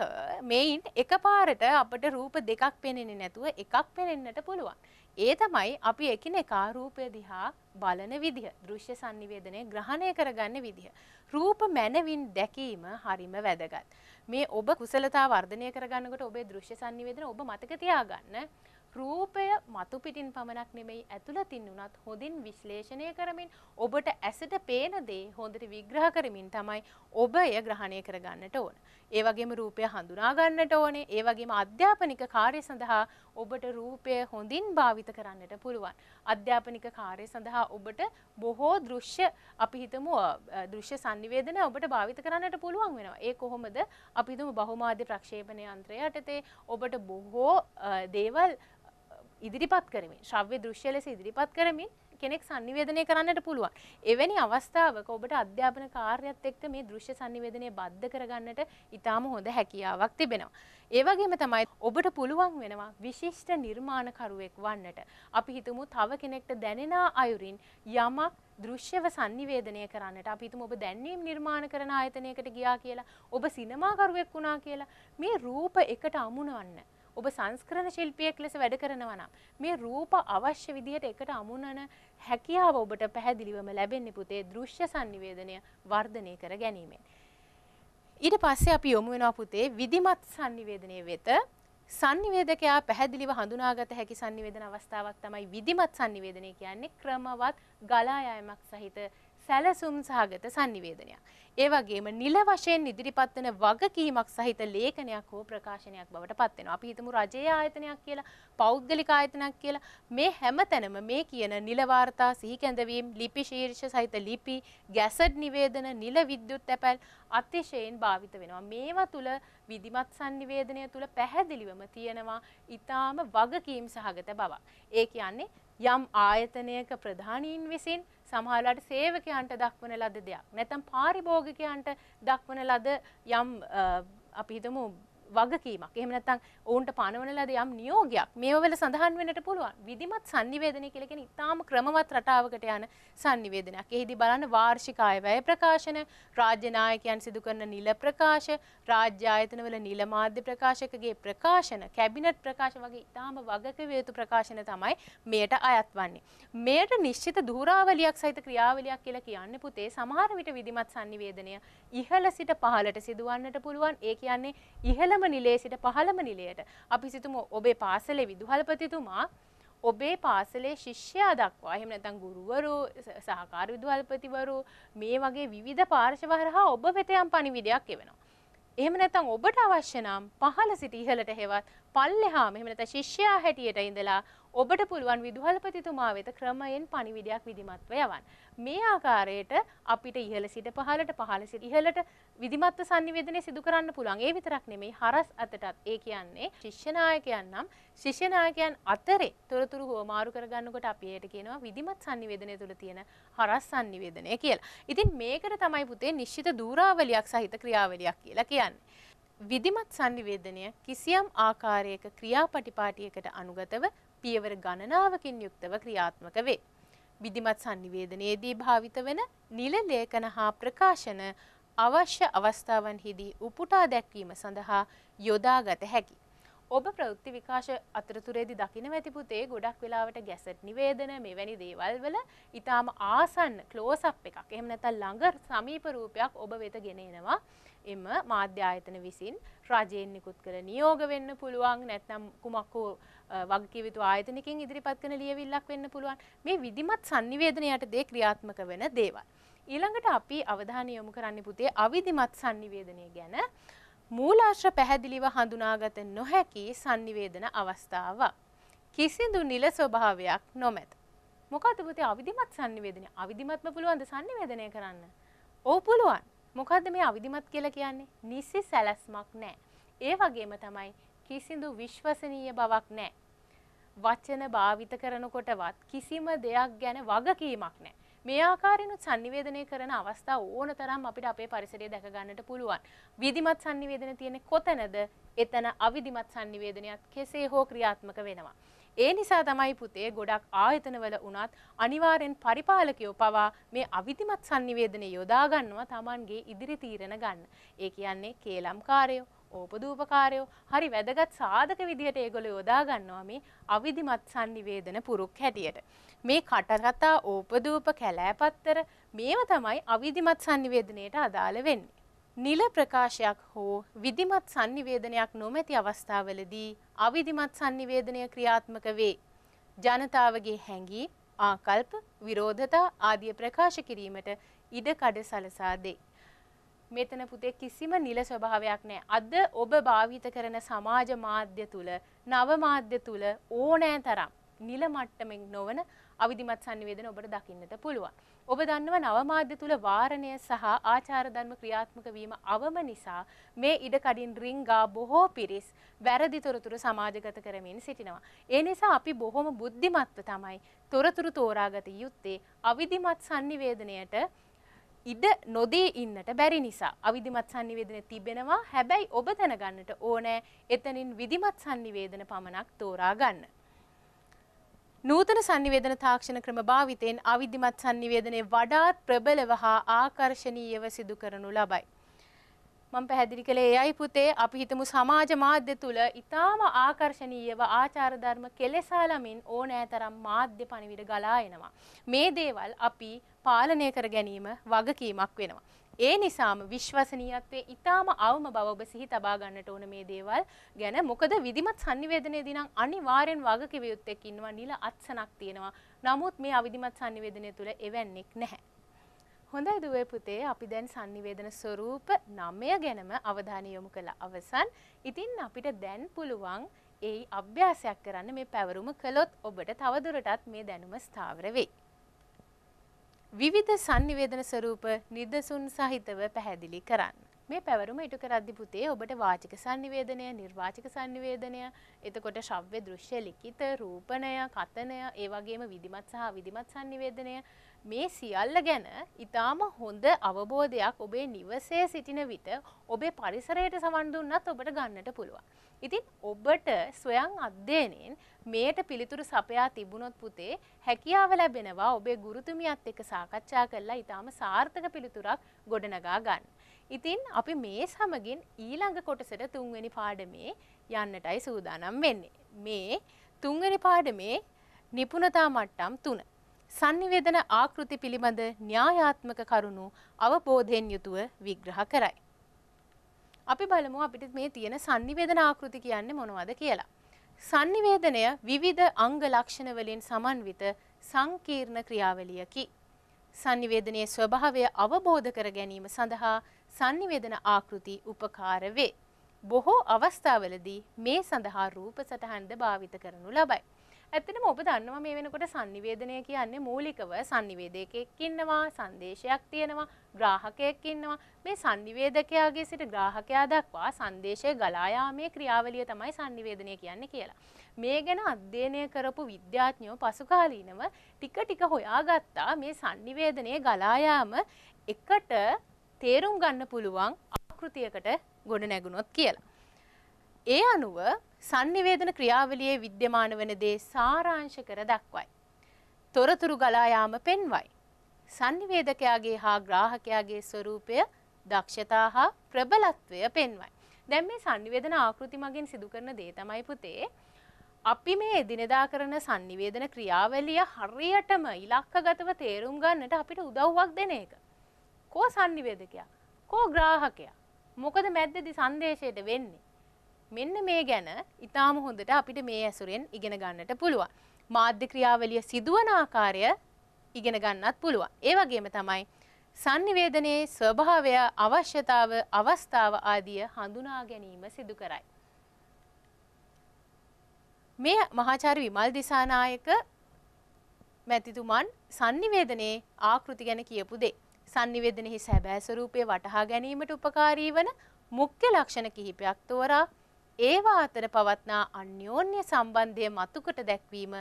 මේයින් එකපාරට අපට රූප දෙකක් පෙනෙන්නේ නැතුව එකක් පෙනෙන්නට පුළුවන්. ඒ තමයි අපි එකිනෙකා රූපය දිහා බලන විදිහ, දෘශ්‍ය sannivedanaya ග්‍රහණය කරගන්න විදිහ. රූප මනවින් දැකීම හරිම වැදගත්. මේ ඔබ කුසලතා වර්ධනය කරගන්නකොට ඔබේ දෘශ්‍ය sannivedana ඔබ මතක තියාගන්න. රූපය මතු පිටින් පමණක් නෙමෙයි ඇතුළතින් උනත් හොඳින් විශ්ලේෂණය කරමින් ඔබට ඇසට පේන දේ හොඳට විග්‍රහ කරමින් තමයි ඔබ එය ග්‍රහණය කරගන්නට ඕන. ඒ වගේම රූපය හඳුනා ගන්නට ඕනේ. ඒ වගේම අධ්‍යාපනික කාර්ය සඳහා ඔබට රූපය හොඳින් භාවිත කරන්නට පුළුවන්. අධ්‍යාපනික කාර්ය සඳහා ඔබට බොහෝ දෘශ්‍ය අපි හිතමු දෘශ්‍ය sannivedana ඔබට භාවිත කරන්නට පුළුවන් වෙනවා. ඒ කොහොමද? අපි හිතමු බහුමාධ්‍ය ප්‍රක්ෂේපණ යන්ත්‍රය යටතේ ඔබට බොහෝ දේවල් ඉදිරිපත් කරමින් ශ්‍රව්‍ය දෘශ්‍ය ලෙස ඉදිරිපත් කරමින් කෙනෙක් sannivedanaya කරන්නට පුළුවන්. එවැනි අවස්ථාවක ඔබට අධ්‍යාපන කාර්යයත් එක්ක මේ දෘශ්‍ය sannivedanaya බද්ධ කරගන්නට ඊටාම හොඳ හැකියාවක් තිබෙනවා. ඒ වගේම තමයි ඔබට පුළුවන් වෙනවා විශිෂ්ට නිර්මාණකරුවෙක් වන්නට. අපි හිතමු තව කෙනෙක්ට දැනෙන අයුරින් යමක් දෘශ්‍යව sannivedanaya කරන්නට අපි හිතමු ඔබ දැන්වීම් නිර්මාණ කරන ආයතනයකට ගියා කියලා ඔබ සිනමාකරුවෙක් වුණා කියලා මේ රූප එකට අමුණවන්න ඔබ සංස්කරණ ශිල්පියෙක් ලෙස වැඩ කරනවා නම් මේ රූප අවශ්‍ය විදිහට එකට අමුණන හැකියාව ඔබට පැහැදිලිවම ලැබෙන්නේ පුතේ දෘශ්‍ය sannivedanaya වර්ධනය කර ගැනීමෙන්. ඊට පස්සේ අපි යොමු වෙනවා පුතේ විධිමත් sannivedanaya වෙත sannivedakaya පැහැදිලිව හඳුනාගත හැකි sannivedana අවස්ථාවක් තමයි විධිමත් sannivedanaya කියන්නේ ක්‍රමවත් ගලා යෑමක් සහිත සැලසුම් සහගත sannivedanayak. ඒ වගේම නිල වශයෙන් ඉදිරිපත් වෙන වගකීමක් සහිත ලේඛනයක් හෝ ප්‍රකාශනයක් බවට පත් වෙනවා. අපි හිතමු රජයේ ආයතනයක් කියලා, පෞද්ගලික ආයතනයක් කියලා මේ හැමතැනම මේ කියන නිල වාර්තා, සිහි කැඳවීම්, ලිපි ශීර්ෂ සහිත ලිපි, ගැසට් නිවේදන, නිල විද්‍යුත් තැපැල් අතිශයින් භාවිත වෙනවා. මේවා තුල විධිමත් sannivedanaya තුල පැහැදිලිවම තියෙනවා ඊටාම වගකීම් සහගත බවක්. ඒ කියන්නේ යම් ආයතනයක ප්‍රධානීන් විසින් සමහරලාට සේවකයන්ට දක්වන ලද දෙයක්. නැත්නම් පාරිභෝගිකයන්ට දක්වන ලද යම් අපි හිතමු වගකීමක් එහෙම නැත්නම් ඔවුන්ට පනවන ලද යම් නියෝගයක් මේවවල සඳහන් වෙන්නට පුළුවන් විධිමත් sannivedanaya කියලා කියන්නේ ඉතාම ක්‍රමවත් රටාවකට යන sannivedanayak. එහිදී බලන්න වාර්ෂික ආය වැය ප්‍රකාශන, රාජ්‍ය නායකයන් සිදු කරන නිල ප්‍රකාශ, රාජ්‍ය ආයතනවල නිල මාධ්‍ය ප්‍රකාශකගේ ප්‍රකාශන, කැබිනට් ප්‍රකාශ වගේ ඉතාම වගකීම් යුතු ප්‍රකාශන තමයි මෙයට අයත් වන්නේ. මෙයට නිශ්චිත ධූරාවලියක් සහිත ක්‍රියාවලියක් කියලා කියන්නේ පුතේ සමහර විට විධිමත් sannivedanaya ඉහළ සිට පහළට සිදුවන්නට පුළුවන්. ඒ කියන්නේ ඉහළම තුන්ම නිලේ සිට පහළම නිලයට අපි සිතුමු ඔබේ පාසලේ විදුහල්පතිතුමා ඔබේ පාසලේ ශිෂ්‍යයා දක්වා එහෙම නැත්නම් ගුරුවරු සහකාර විදුහල්පතිවරු මේ වගේ විවිධ පාර්ශව හරහා ඔබ වෙත යම් පණිවිඩයක් එවෙනවා. එහෙම නැත්නම් ඔබට අවශ්‍ය නම් පහළ සිට ඉහළට හෙවත් පල්ලෙහාම එහෙම නැත්නම් ශිෂ්‍යයා හැටියට ඉඳලා ඔබට පුළුවන් විදුහල්පතිතුමා වෙත ක්‍රමයෙන් පණිවිඩයක් විධිමත්ව යවන්න. මේ ආකාරයට අපිට ඉහළ සිට පහළට පහළ සිට ඉහළට විධිමත්ව sannivedanaye සිදු කරන්න පුළුවන්. ඒ විතරක් නෙමෙයි හරස් අතටත් ඒ කියන්නේ ශිෂ්‍ය නායකයන් නම් ශිෂ්‍ය නායකයන් අතරේ තොරතුරු හොමාරු කරගන්නකොට අපි ඒකට කියනවා විධිමත් sannivedanaya තුල තියෙන හරස් sannivedanaya කියලා. ඉතින් මේකට තමයි පුතේ නිශ්චිත දූරාවලියක් සහිත ක්‍රියාවලියක් කියලා කියන්නේ. විධිමත් සංනිවේදනය කිසියම් ආකාරයක ක්‍රියාපටිපාටියකට අනුගතව පියවර ගණනාවකින් යුක්තව ක්‍රියාත්මක වේ. විධිමත් sannivedanaයේදී භාවිත වෙන නිල ලේඛන හා ප්‍රකාශන අවශ්‍ය අවස්ථාවන්හිදී උපුටා දැක්වීම සඳහා යොදාගත හැකියි. ඔබ ප්‍රවෘත්ති විකාශ අතරතුරේදී දකින්න ඇති පුතේ ගොඩක් වෙලාවට ගැසට් නිවේදන මෙවැනි දේවල් වල ඊටාම ආසන්න ක්ලෝස් අප් එකක්. එහෙම නැත්නම් ළඟ සමීප රූපයක් ඔබ වෙත ගෙන එනවා. එම මාධ්‍ය ආයතන විසින් රජයෙන් නිකුත් කර නියෝග වෙන්න පුළුවන් නැත්නම් කුමක් හෝ වගකීවිතු ආයතනකින් ඉදිරිපත් කරන ලියවිල්ලක් වෙන්න පුළුවන් මේ විධිමත් sannivedana යටතේ ක්‍රියාත්මක වෙන දේවල්. ඊළඟට අපි අවධානය යොමු කරන්න පුතේ අවිධිමත් sannivedanaya ගැන මූලාශ්‍ර පැහැදිලිව හඳුනාගත නොහැකි sannivedana අවස්ථාවක්. කිසිදු නිල ස්වභාවයක් නොමැත. මොකද පුතේ අවිධිමත් sannivedana අවිධිමත්ම පුළුවන්ද sannivedanaya කරන්න? ඔව් පුළුවන්. මොකක්ද මේ අවිධිමත් කියලා කියන්නේ? නිසි සැලැස්මක් නැහැ. ඒ වගේම තමයි කිසිදු විශ්වසනීය බවක් නැහැ. වචන භාවිත කරනකොටවත් කිසිම දෙයක් ගැන වගකීමක් නැහැ. මේ ආකාරයනුත් sannivedanaya කරන අවස්ථා ඕන තරම් අපිට අපේ පරිසරය දැක ගන්නට පුළුවන්. විධිමත් sannivedana තියෙන්නේ කොතනද? එතන අවිධිමත් sannivedanayaත් කෙසේ හෝ ක්‍රියාත්මක වෙනවා. ඒ නිසා තමයි පුතේ ගොඩක් ආයතනවල වුණත් අනිවාර්යෙන් පරිපාලකයෝ පවා මේ අවිධිමත් sannivedana යොදා ගන්නවා Tamanගේ ඉදිරි තීරණ ගන්න. ඒ කියන්නේ කේලම්කාරයෝ ඕපදූපකාරයෝ හරි වැදගත් සාධක විදිහට ඒගොල්ලෝ යොදා ගන්නවා මේ අවිධිමත් sannivedana පුරුක් හැටියට. මේ කටකතා ඕපදූප කැලෑපත්තර මේව තමයි අවිධිමත් sannivedanයට අදාළ වෙන්නේ. නිල ප්‍රකාශයක් හෝ විධිමත් sannivedanayak නොමැති අවස්ථාවලදී අවිධිමත් sannivedanaya ක්‍රියාත්මක වේ. ජනතාවගේ හැඟීම්, ආකල්ප, විරෝධතා ආදී ප්‍රකාශ කිරීමට ඉඩ කඩ සලසා දේ. මෙතන පුතේ කිසිම නිල ස්වභාවයක් නැහැ. අද ඔබ භාවිත කරන සමාජ මාධ්‍ය තුල, නව මාධ්‍ය තුල ඕනෑ තරම් නිල මට්ටමින් නොවන අවිධිමත් sannivedana ඔබට දකින්නට පුළුවන්. ඔබ දන්නව නවමාධ්‍ය තුළ වාරණය සහ ආචාර ධර්ම ක්‍රියාත්මක වීම අවම නිසා මේ ඉඩ කඩින් රිංගා බොහෝ පිරිස් වැරදි තොරතුරු සමාජගත කරමින් සිටිනවා. ඒ නිසා අපි බොහොම බුද්ධිමත්ව තමයි තොරතුරු තෝරාගත යුත්තේ අවිධිමත් sannivedanayට ඉඩ නොදී ඉන්නට බැරි නිසා අවිධිමත් sannivedana තිබෙනවා. හැබැයි ඔබ දැනගන්නට ඕනෑ එතනින් විධිමත් sannivedana පමණක් තෝරා ගන්න. නූතන සංනිවේදන තාක්ෂණ ක්‍රම භාවිතයෙන් අවිධිමත් සංනිවේදනය වඩාත් ප්‍රබලව හා ආකර්ශනීයව සිදු කරනු ලබයි. මම පැහැදිලි කළේ එයයි පුතේ අපි හිතමු සමාජ මාධ්‍ය තුළ ඉතාම ආකර්ශනීයව ආචාර ධර්ම කෙලෙසාලමින් ඕනෑතරම් මාධ්‍ය පණිවිඩ ගලා එනවා. මේ දේවල් අපි පාලනය කර ගැනීම වගකීමක් වෙනවා. ඒ නිසාම විශ්වසනීයත්වයේ ඊටාම අවම බව ඔබ සිහි තබා ගන්නට ඕන මේ දේවල් ගැන මොකද විධිමත් sannivedanayේදී නම් අනිවාර්යෙන් වගකිව යුත්තේක් ඉන්නවා නිල අත්සනක් තියෙනවා. නමුත් මේ අවිධිමත් sannivedanaya තුල එවන්නේක් නැහැ. හොඳයි දුවේ පුතේ අපි දැන් sannivedana ස්වරූප 9 ගැනම අවධානය යොමු කළ අවසන්. ඉතින් අපිට දැන් පුළුවන් ඒ අභ්‍යාසයක් කරන්න මේ පැවරුම කළොත් ඔබට තවදුරටත් මේ දැනුම ස්ථාවර වෙයි. විවිධ sannivedana ස්වරූප නිදසුන් සහිතව පැහැදිලි කරන්න. මේ පැවරුම ඉටු කරද්දී පුතේ ඔබට වාචික sannivedanaya, නිර්වාචික sannivedanaya, එතකොට ශ්‍රව්‍ය, දෘශ්‍ය, ලිඛිත, රූපණය, කතනය, ඒ වගේම විධිමත් සහ විධිමත් sannivedanaya මේ සියල්ල ගැන ඊටාම හොඳ අවබෝධයක් ඔබේ නිවසේ සිටින විට ඔබේ පරිසරයට සමන් දුන්නත් ඔබට ගන්නට පුළුවන්. ඉතින් ඔබට ස්වයං අධ්‍යයනයෙන් මේට පිළිතුරු සපයා තිබුණොත් පුතේ හැකියාව ලැබෙනවා ඔබේ ගුරුතුමියත් එක්ක සාකච්ඡා කරලා ඊටාම සාර්ථක පිළිතුරක් ගොඩනගා ගන්න. ඉතින් අපි මේ සමගින් ඊළඟ කොටසට තුන්වෙනි පාඩමේ යන්නටයි සූදානම් වෙන්නේ. මේ තුන්වෙනි පාඩමේ නිපුණතා මට්ටම් 3 සංනිවේදන ආකෘති පිළිබඳ න්‍යායාත්මක කරුණු අවබෝධයෙන් යුතුව විග්‍රහ කරයි. අපි බලමු අපිට මේ තියෙන sannivedana ආකෘති කියන්නේ මොනවද කියලා. sannivedanaya විවිධ අංග ලක්ෂණ වලින් සමන්විත සංකීර්ණ ක්‍රියාවලියකි. sannivedanaye ස්වභාවය අවබෝධ කර ගැනීම සඳහා sannivedana ආකෘති උපකාර වේ. බොහෝ අවස්ථාවලදී මේ සඳහා රූප සටහන්ද භාවිත කරනු ලබයි. ඇත්තටම ඔබ දන්නවා මේ වෙනකොට sannivedanaya කියන්නේ මූලිකව sannivedayakek ඉන්නවා සංදේශයක් තියෙනවා ග්‍රාහකයෙක් ඉන්නවා මේ sannivedakayaගේ සිට ග්‍රාහකයා දක්වා සංදේශය ගලා යාමේ ක්‍රියාවලිය තමයි sannivedanaya කියන්නේ කියලා. මේ ගැන අධ්‍යයනය කරපු විද්‍යාඥයෝ පසුකාලීනව ටික ටික හොයාගත්තා මේ sannivedanaya ගලා යාම එකට තේරුම් ගන්න පුළුවන් ආකෘතියකට ගොඩ නැගුණොත් කියලා. ඒ අනුව sannivedana ක්‍රියාවලියේ विद्यमान වන දේ සාරාංශ කර දක්වයි. තොරතුරු ගලා යාම පෙන්වයි. sannivedakayaගේ හා ග්‍රාහකයාගේ ස්වરૂපය දක්ෂතා හා ප්‍රබලත්වය පෙන්වයි. දැන් මේ sannivedana ආකෘති මගින් සිදු කරන දේ තමයි පුතේ අපි මේ එදිනෙදා කරන sannivedana ක්‍රියාවලිය හරියටම ඉලක්කගතව තේරුම් ගන්නට අපිට උදව්වක් දෙන එක. කෝ sannivedakaya කෝ ග්‍රාහකයා මොකද මැද්දේදී සංදේශයට වෙන්නේ? මෙන්න මේ ගැන ඉතාම හොඳට අපිට මේ ඇසුරෙන් ඉගෙන ගන්නට පුළුවන්. මාධ්‍ය ක්‍රියාවලිය සිදුවන ආකාරය ඉගෙන ගන්නත් පුළුවන්. ඒ වගේම තමයි sannivedanaye ස්වභාවය, අවශ්‍යතාව, අවස්ථාව ආදිය හඳුනා ගැනීම සිදු කරයි. මේ මහාචාර්ය විමල් දිසානායක මැතිතුමන් sannivedanaye ආකෘති ගැන කියපු දේ sannivedanayෙහි සැබෑ ස්වરૂපය වටහා ගැනීමට උපකාරී වන මුඛ්‍ය ලක්ෂණ කිහිපයක් තෝරා ඒවා අතර පවත්නා අන්‍යෝන්‍ය සම්බන්ධය මතුකට දැක්වීම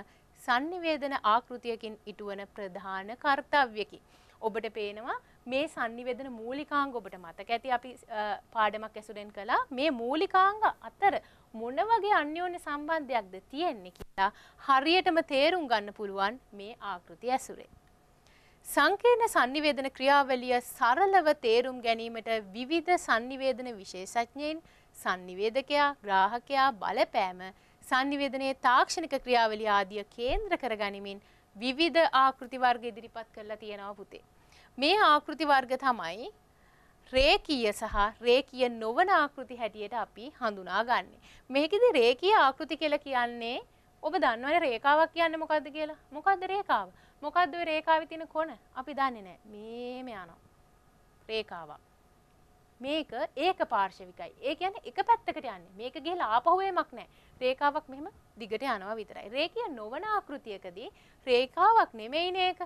sannivedana ආකෘතියකින් ඉටුවන ප්‍රධාන කාර්යයකි. ඔබට පේනවා මේ sannivedana මූලිකාංග ඔබට මතක ඇති අපි පාඩමක් ඇසුරෙන් කළා මේ මූලිකාංග අතර මොන වගේ අන්‍යෝන්‍ය සම්බන්ධයක්ද තියෙන්නේ කියලා හරියටම තේරුම් ගන්න පුළුවන් මේ ආකෘතිය ඇසුරේ. සංකීර්ණ sannivedana ක්‍රියාවලිය සරලව තේරුම් ගැනීමට විවිධ sannivedana විශේෂඥයින් සංනිවේදකයා ග්‍රාහකයා බලපෑම සංනිවේදනයේ තාක්ෂණික ක්‍රියාවලිය ආදිය කේන්ද්‍ර කරගනිමින් විවිධ ආකෘති වර්ග ඉදිරිපත් කරලා තියෙනවා පුතේ. මේ ආකෘති වර්ග තමයි රේකීය සහ රේකීය නොවන ආකෘති හැටියට අපි හඳුනාගන්නේ. මේකෙදි රේකීය ආකෘති කියලා කියන්නේ ඔබ දන්නවනේ රේඛාවක් කියන්නේ මොකද්ද කියලා? මොකද්ද රේඛාව? මොකද්ද ඔය රේඛාවේ තියෙන කොන? අපි දන්නේ නැහැ. මේම යනවා. රේඛාවක්. මේක ඒක පාර්ශවිකයි. ඒ කියන්නේ එක පැත්තකට යන්නේ. මේක ගිහලා ආපහු එමක් නැහැ. රේඛාවක් මෙහෙම දිගට යනවා විතරයි. රේඛීය නොවන ආකෘතියකදී රේඛාවක් නෙමෙයිනේ ඒක.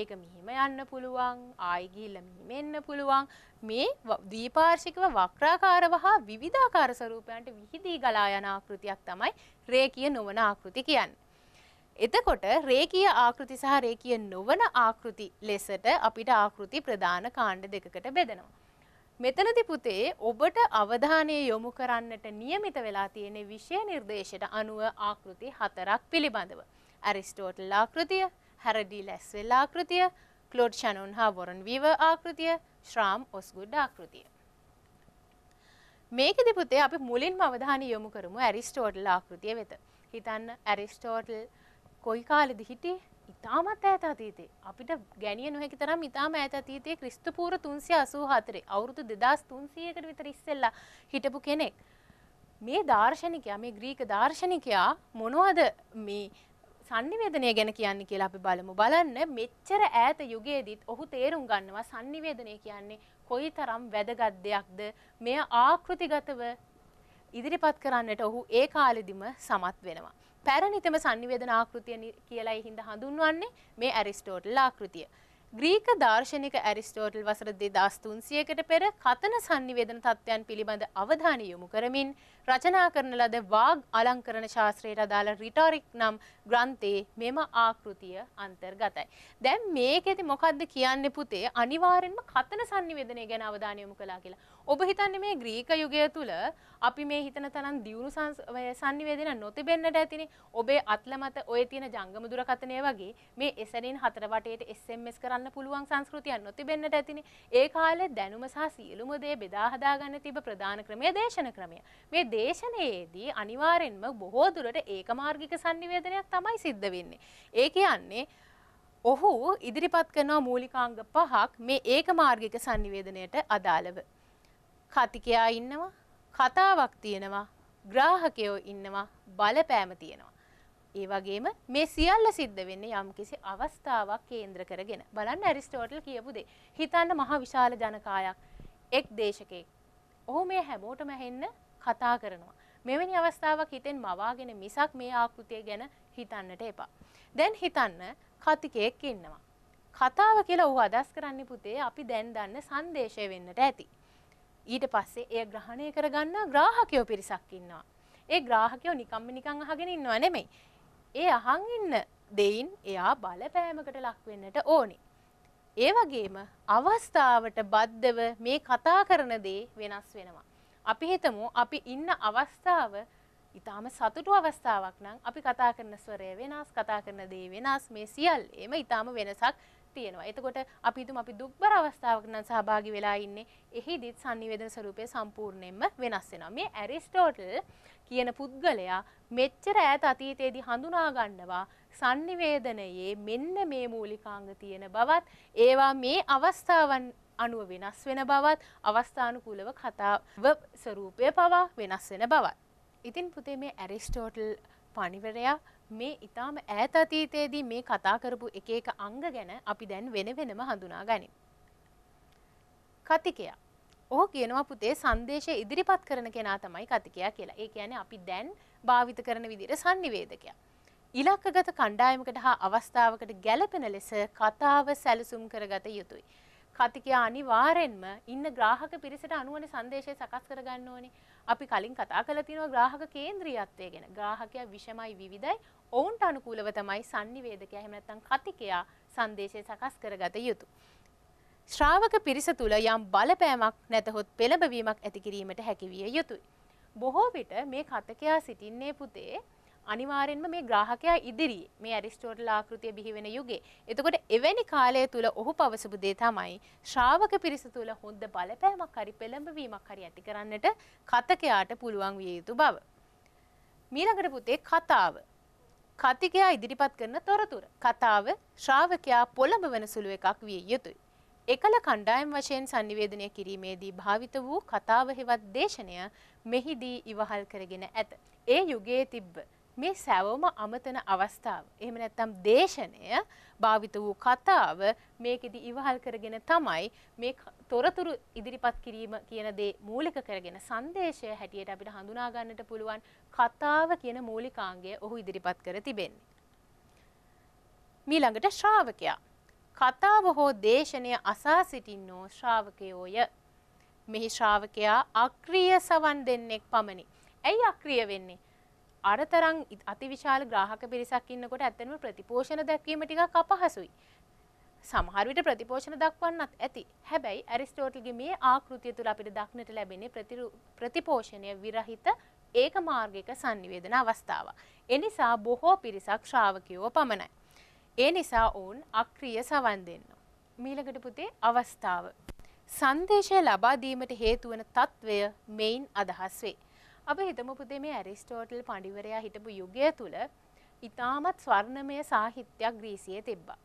ඒක මෙහිම යන්න පුළුවන්, ආයි ගිහලා මෙහිම එන්න පුළුවන්. මේ ද්විපාර්ශිකව වක්‍රාකාරව හා විවිධාකාර ස්වරූපයන්ට විහිදී ගලා යන ආකෘතියක් තමයි රේඛීය නොවන ආකෘති කියන්නේ. එතකොට රේකීය ආකෘති සහ රේකීය නොවන ආකෘති ලෙසට අපිට ආකෘති ප්‍රධාන කාණ්ඩ දෙකකට බෙදෙනවා. මෙතනදි පුතේ ඔබට අවධානය යොමු කරන්නට નિયમિત වෙලා තියෙන විෂය නිර්දේශයට අනුව ආකෘති හතරක් පිළිබඳව. ඇරිස්ටෝටල් ආකෘතිය, හැරඩී ලැස්වෙල් ආකෘතිය, ක්ලෝඩ් ෂැනොන් හා වොරන් වීවර් ආකෘතිය, ශ්‍රාම් ඔස්ගුඩ් ආකෘතිය. මේකෙදි පුතේ අපි මුලින්ම අවධානය යොමු කරමු ඇරිස්ටෝටල් ආකෘතිය වෙත. හිතන්න ඇරිස්ටෝටල් කොයි කාලෙද හිටියේ? ඉතාමත් ඈත අතීතේ අපිට ගැනිය නොහැකි තරම් ඉතාම ඈත අතීතයේ ක්‍රිස්තු පූර්ව 384 අවුරුදු 2300කට විතර ඉස්සෙල්ලා හිටපු කෙනෙක් මේ දාර්ශනිකයා මේ ග්‍රීක දාර්ශනිකයා මොනවද මේ සංනිවේදනය ගැන කියන්නේ කියලා අපි බලමු. බලන්න මෙච්චර ඈත යුගයේදීත් ඔහු තේරුම් ගන්නවා සංනිවේදනය කියන්නේ කොයිතරම් වැදගත් දෙයක්ද? මෙය ආකෘතිගතව ඉදිරිපත් කරන්නට ඔහු ඒ කාලෙදිම සමත් වෙනවා. පැරණිතම සංනිවේදන ආකෘතිය කියලායි හින්දා හඳුන්වන්නේ මේ ඇරිස්ටෝටල් ආකෘතිය. ග්‍රීක දාර්ශනික ඇරිස්ටෝටල් වසර 2300කට පෙර කතන සංනිවේදන තත්ත්වයන් පිළිබඳ අවධානය යොමු කරමින් රචනා කරන ලද වාග් අලංකරණ ශාස්ත්‍රයට අදාළ රිටොරික් නම් ග්‍රන්ථයේ මෙම ආකෘතිය අන්තර්ගතයි. දැන් මේකෙදි මොකද්ද කියන්නේ පුතේ අනිවාර්යෙන්ම කතන සංනිවේදනය ගැන අවධානය යොමු කළා කියලා. ඔබ හිතන්නේ මේ ග්‍රීක යුගය තුල අපි මේ හිතන තරම් දියුණු සංනිවේදන නොතිබෙන්නට ඇතිනේ. ඔබේ අත්ල මත ඔය තියෙන ජංගම දුරකථනය වගේ මේ එසරින් හතර වටේට SMS කරන්න පුළුවන් සංස්කෘතියක් නොතිබෙන්නට ඇතිනේ. ඒ කාලේ දැනුම සහ සියලුම දේ බෙදා හදා ගන්න තිබ ප්‍රධාන ක්‍රමය දේශන ක්‍රමය. මේ දේශනයේදී අනිවාර්යෙන්ම බොහෝ දුරට ඒකමාර්ගික සංනිවේදනයක් තමයි සිද්ධ වෙන්නේ. ඒ කියන්නේ ඔහු ඉදිරිපත් කරනවා මූලිකාංග පහක් මේ ඒකමාර්ගික සංනිවේදනයට අදාළව. කතිකයා ඉන්නවා කතාවක් තියෙනවා ග්‍රාහකයෝ ඉන්නවා බලපෑම තියෙනවා. ඒ වගේම මේ සියල්ල සිද්ධ වෙන්නේ යම්කිසි අවස්ථාවක් කේන්ද්‍ර කරගෙන. බලන්න ඇරිස්ටෝටල් කියපු දේ. හිතන්න මහ විශාල ජනකායක් එක් දේශකෙක්. ඔහු මේ හැමෝටම හෙන්න කතා කරනවා. මෙවැනි අවස්ථාවක් හිතෙන් මවාගෙන මිසක් මේ ආකෘතිය ගැන හිතන්නට එපා. දැන් හිතන්න කතිකයෙක් ඉන්නවා. කතාව කියලා ඔහු අදහස් කරන්නේ පුතේ අපි දැන් දන්න සංදේශය වෙන්නට ඇති. ඊට පස්සේ එය ග්‍රහණය කරගන්නා ග්‍රාහකයෝ පිරිසක් ඉන්නවා. ඒ ග්‍රාහකයෝ නිකම්ම නිකං අහගෙන ඉන්නවා නෙමෙයි. ඒ අහන් ඉන්න දෙයින් එයා බලපෑමකට ලක් වෙන්නට ඕනේ. ඒ වගේම අවස්ථාවට බද්ධව මේ කතා කරන දේ වෙනස් වෙනවා. අපි හිතමු අපි ඉන්න අවස්ථාව ඉතාම සතුටු අවස්ථාවක් නම් අපි කතා කරන ස්වරය වෙනස් කතා කරන දේ වෙනස් මේ සියල්ලේම ඉතාම වෙනසක් තියෙනවා. එතකොට අපි හිතමු අපි දුක්බර අවස්ථාවක නම් සහභාගී වෙලා ඉන්නේ. එහිදීත් sannivedana ස්වરૂපය සම්පූර්ණයෙන්ම වෙනස් වෙනවා. මේ ඇරිස්ටෝටල් කියන පුද්ගලයා මෙච්චර ඈත අතීතයේදී හඳුනා ගන්නවා sannivedanයේ මෙන්න මේ මූලිකාංග තියෙන බවත් ඒවා මේ අවස්ථාවන් අනුව වෙනස් වෙන බවත් අවස්ථානුකූලව කතාව ස්වરૂපය පවා වෙනස් වෙන බවත්. ඉතින් පුතේ මේ ඇරිස්ටෝටල් පණිවරයා මේ ඉතාම ඈත අතීතයේදී මේ කතා කරපු එක එක අංග ගැන අපි දැන් වෙන වෙනම හඳුනා ගනිමු. කතිකයා. ඔහු කියනවා පුතේ සංදේශය ඉදිරිපත් කරන කෙනා තමයි කතිකයා කියලා. ඒ කියන්නේ අපි දැන් භාවිත කරන විදිහට sannivedakaya. ඉලක්කගත කණ්ඩායමකට හා අවස්ථාවකට ගැළපෙන ලෙස කතාව සැලසුම් කරගත යුතුයි. කතිකයා අනිවාර්යෙන්ම ඉන්න ග්‍රාහක පිරිසට අනුවනේ සංදේශය සකස් කරගන්න ඕනේ. අපි කලින් කතා කළ තියෙනවා ග්‍රාහක කේන්ද්‍රීයත්වය ගැන. ග්‍රාහකයා විෂමයි විවිධයි. ඔවුන්ට අනුකූලව තමයි sannivedakaya එහෙම නැත්නම් කතිකයා සංදේශය සකස් කරගත යුතුය. ශ්‍රාවක පිරිස තුළ යම් බලපෑමක් නැතහොත් පෙළඹවීමක් ඇති කිරීමට හැකිවිය යුතුය. බොහෝ විට මේ කතකයා සිටින්නේ පුතේ අනිවාරෙන්ම මේ ග්‍රාහකයා ඉදිරි මේ ඇරිස්ටෝටල් ආකෘතිය බිහිවෙන යුගේ. එතකොට එවැනි කාලය තුළ ඔහු පවසපු දේ තමයි ශ්‍රාවක පිරිස තුළ හොඳ බලපෑමක් හරි පෙළඹවීමක් හරි ඇති කරන්නට කතකයාට පුළුවන් විය යුතු බව. මීළඟට පුතේ කතාව කතිකයා ඉදිරිපත් කරන තොරතුර කතාව ශ්‍රාවකයා පොළඹ වෙන සුළු එකක් විය යුතුයි. එකල කණ්ඩායම් වශයෙන් sannivedanaya කිරීමේදී භාවිත වූ කතාව හෙවත් දේශනය මෙහිදී ඉවහල් කරගෙන ඇත. ඒ යුගයේ තිබ්බ මේ සැවොම අමතන අවස්ථාව. එහෙම නැත්තම් දේශනය භාවිත වූ කතාව මේකෙදි ඉවහල් කරගෙන තමයි මේ තොරතුරු ඉදිරිපත් කිරීම කියන දේ මූලික කරගෙන සංදේශය හැටියට අපිට හඳුනා ගන්නට පුළුවන් කතාව කියන මූලිකාංගය ඔහු ඉදිරිපත් කර තිබෙන්නේ. මීළඟට ශ්‍රාවකයා කතාව හෝ දේශනය අසා සිටින්නෝ ශ්‍රාවකයෝය. මෙහි ශ්‍රාවකයා අක්‍රිය සවන් දෙන්නෙක් පමණි. ඇයි අක්‍රිය වෙන්නේ? අරතරං අතිවිශාල ග්‍රාහක පිරිසක් ඉන්නකොට ඇත්තෙන්ම ප්‍රතිපෝෂණ දැක්වීම ටිකක් අපහසුයි. සමහර විට ප්‍රතිපෝෂණ දක්වන්නත් ඇති. හැබැයි ඇරිස්ටෝටල්ගේ මේ ආකෘතිය තුළ අපිට දක්නට ලැබෙන්නේ ප්‍රතිපෝෂණය විරහිත ඒක මාර්ගික sannivedana අවස්ථාවක්. ඒ නිසා බොහෝ පිරිසක් ශ්‍රාවකයෝ පමණයි. ඒ නිසා ඔවුන් අක්‍රීය සවන් දෙන්න. මීළඟට පුතේ අවස්ථාව. සංදේශය ලබා දීමට හේතු වන తත්වය මෙයින් අදහස් වේ. අප හිතමු පුතේ මේ ඇරිස්ටෝටල් පඬිවරයා හිටපු යුගය තුල ඉතාමත් ස්වර්ණමය සාහිත්‍යයක් ග්‍රීසියේ තිබ්බා.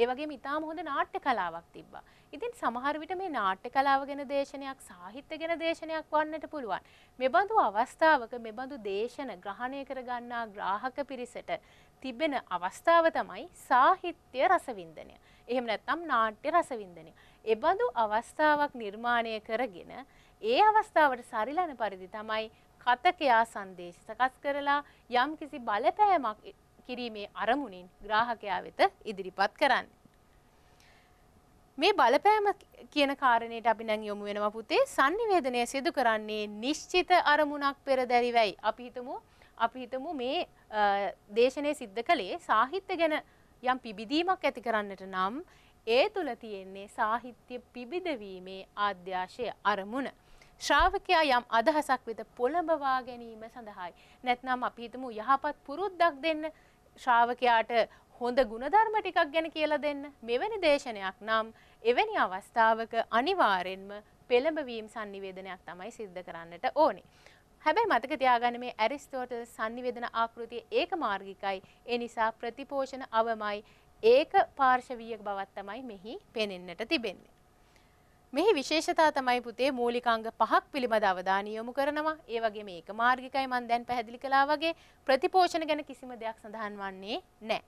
ඒ වගේම ඉතාම හොඳ නාට්‍ය කලාවක් තිබ්බා. ඉතින් සමහර විට මේ නාට්‍ය කලාව ගැන දේශනයක් සාහිත්‍ය ගැන දේශනයක් වන්නට පුළුවන්. මෙබඳු අවස්ථාවක මෙබඳු දේශන ග්‍රහණය කරගන්නා ග්‍රාහක පිරිසට තිබෙන අවස්ථාව තමයි සාහිත්‍ය රසවින්දනය. එහෙම නැත්නම් නාට්‍ය රසවින්දනය. එබඳු අවස්ථාවක් නිර්මාණය කරගෙන ඒ අවස්ථාවට සරිලන පරිදි තමයි කතකයා සංදේශ සකස් කරලා යම් කිසි බලපෑමක් කිරීමේ අරමුණින් ග්‍රාහකයා වෙත ඉදිරිපත් කරන්න. මේ බලපෑම කියන කාරණයට අපි නම් යොමු වෙනවා පුතේ sannivedanaya සිදු කරන්නේ නිශ්චිත අරමුණක් පෙරදරිවයි. අපි හිතමු අපි හිතමු මේ දේශනය සිද්ධ කළේ සාහිත්‍ය ගැන යම් පිබිදීමක් ඇති කරන්නට නම් ඒ තුල තියෙන්නේ සාහිත්‍ය පිබිදවීමේ ආද්‍යශය අරමුණ. ශ්‍රාවකයා යම් අදහසක් වෙත පොළඹවා ගැනීම සඳහායි. නැත්නම් අපි හිතමු යහපත් පුරුද්දක් දෙන්න ශ්‍රාවකයාට හොඳ ගුණධර්ම ටිකක් ගැන කියලා දෙන්න. මෙවැනි දේශනයක් නම් එවැනි අවස්ථාවක අනිවාර්යෙන්ම පෙළඹවීම් sannivedanayak තමයි සිද්ධ කරන්නට ඕනේ. හැබැයි මතක තියාගන්න මේ ඇරිස්ටෝටල් sannivedana ආකෘතිය ඒකමාර්ගිකයි. ඒ නිසා ප්‍රතිපෝෂණ අවමයි. ඒක පාර්ශවීය බවක් තමයි මෙහි පෙනෙන්නට තිබෙන්නේ. මෙහි විශේෂතා තමයි පුතේ මූලිකාංග පහක් පිළිබඳ අවධානය යොමු කරනවා. ඒ වගේම ඒක මාර්ගිකයි මම දැන් පැහැදිලි කළා වගේ ප්‍රතිපෝෂණ ගැන කිසිම දෙයක් සඳහන් වන්නේ නැහැ.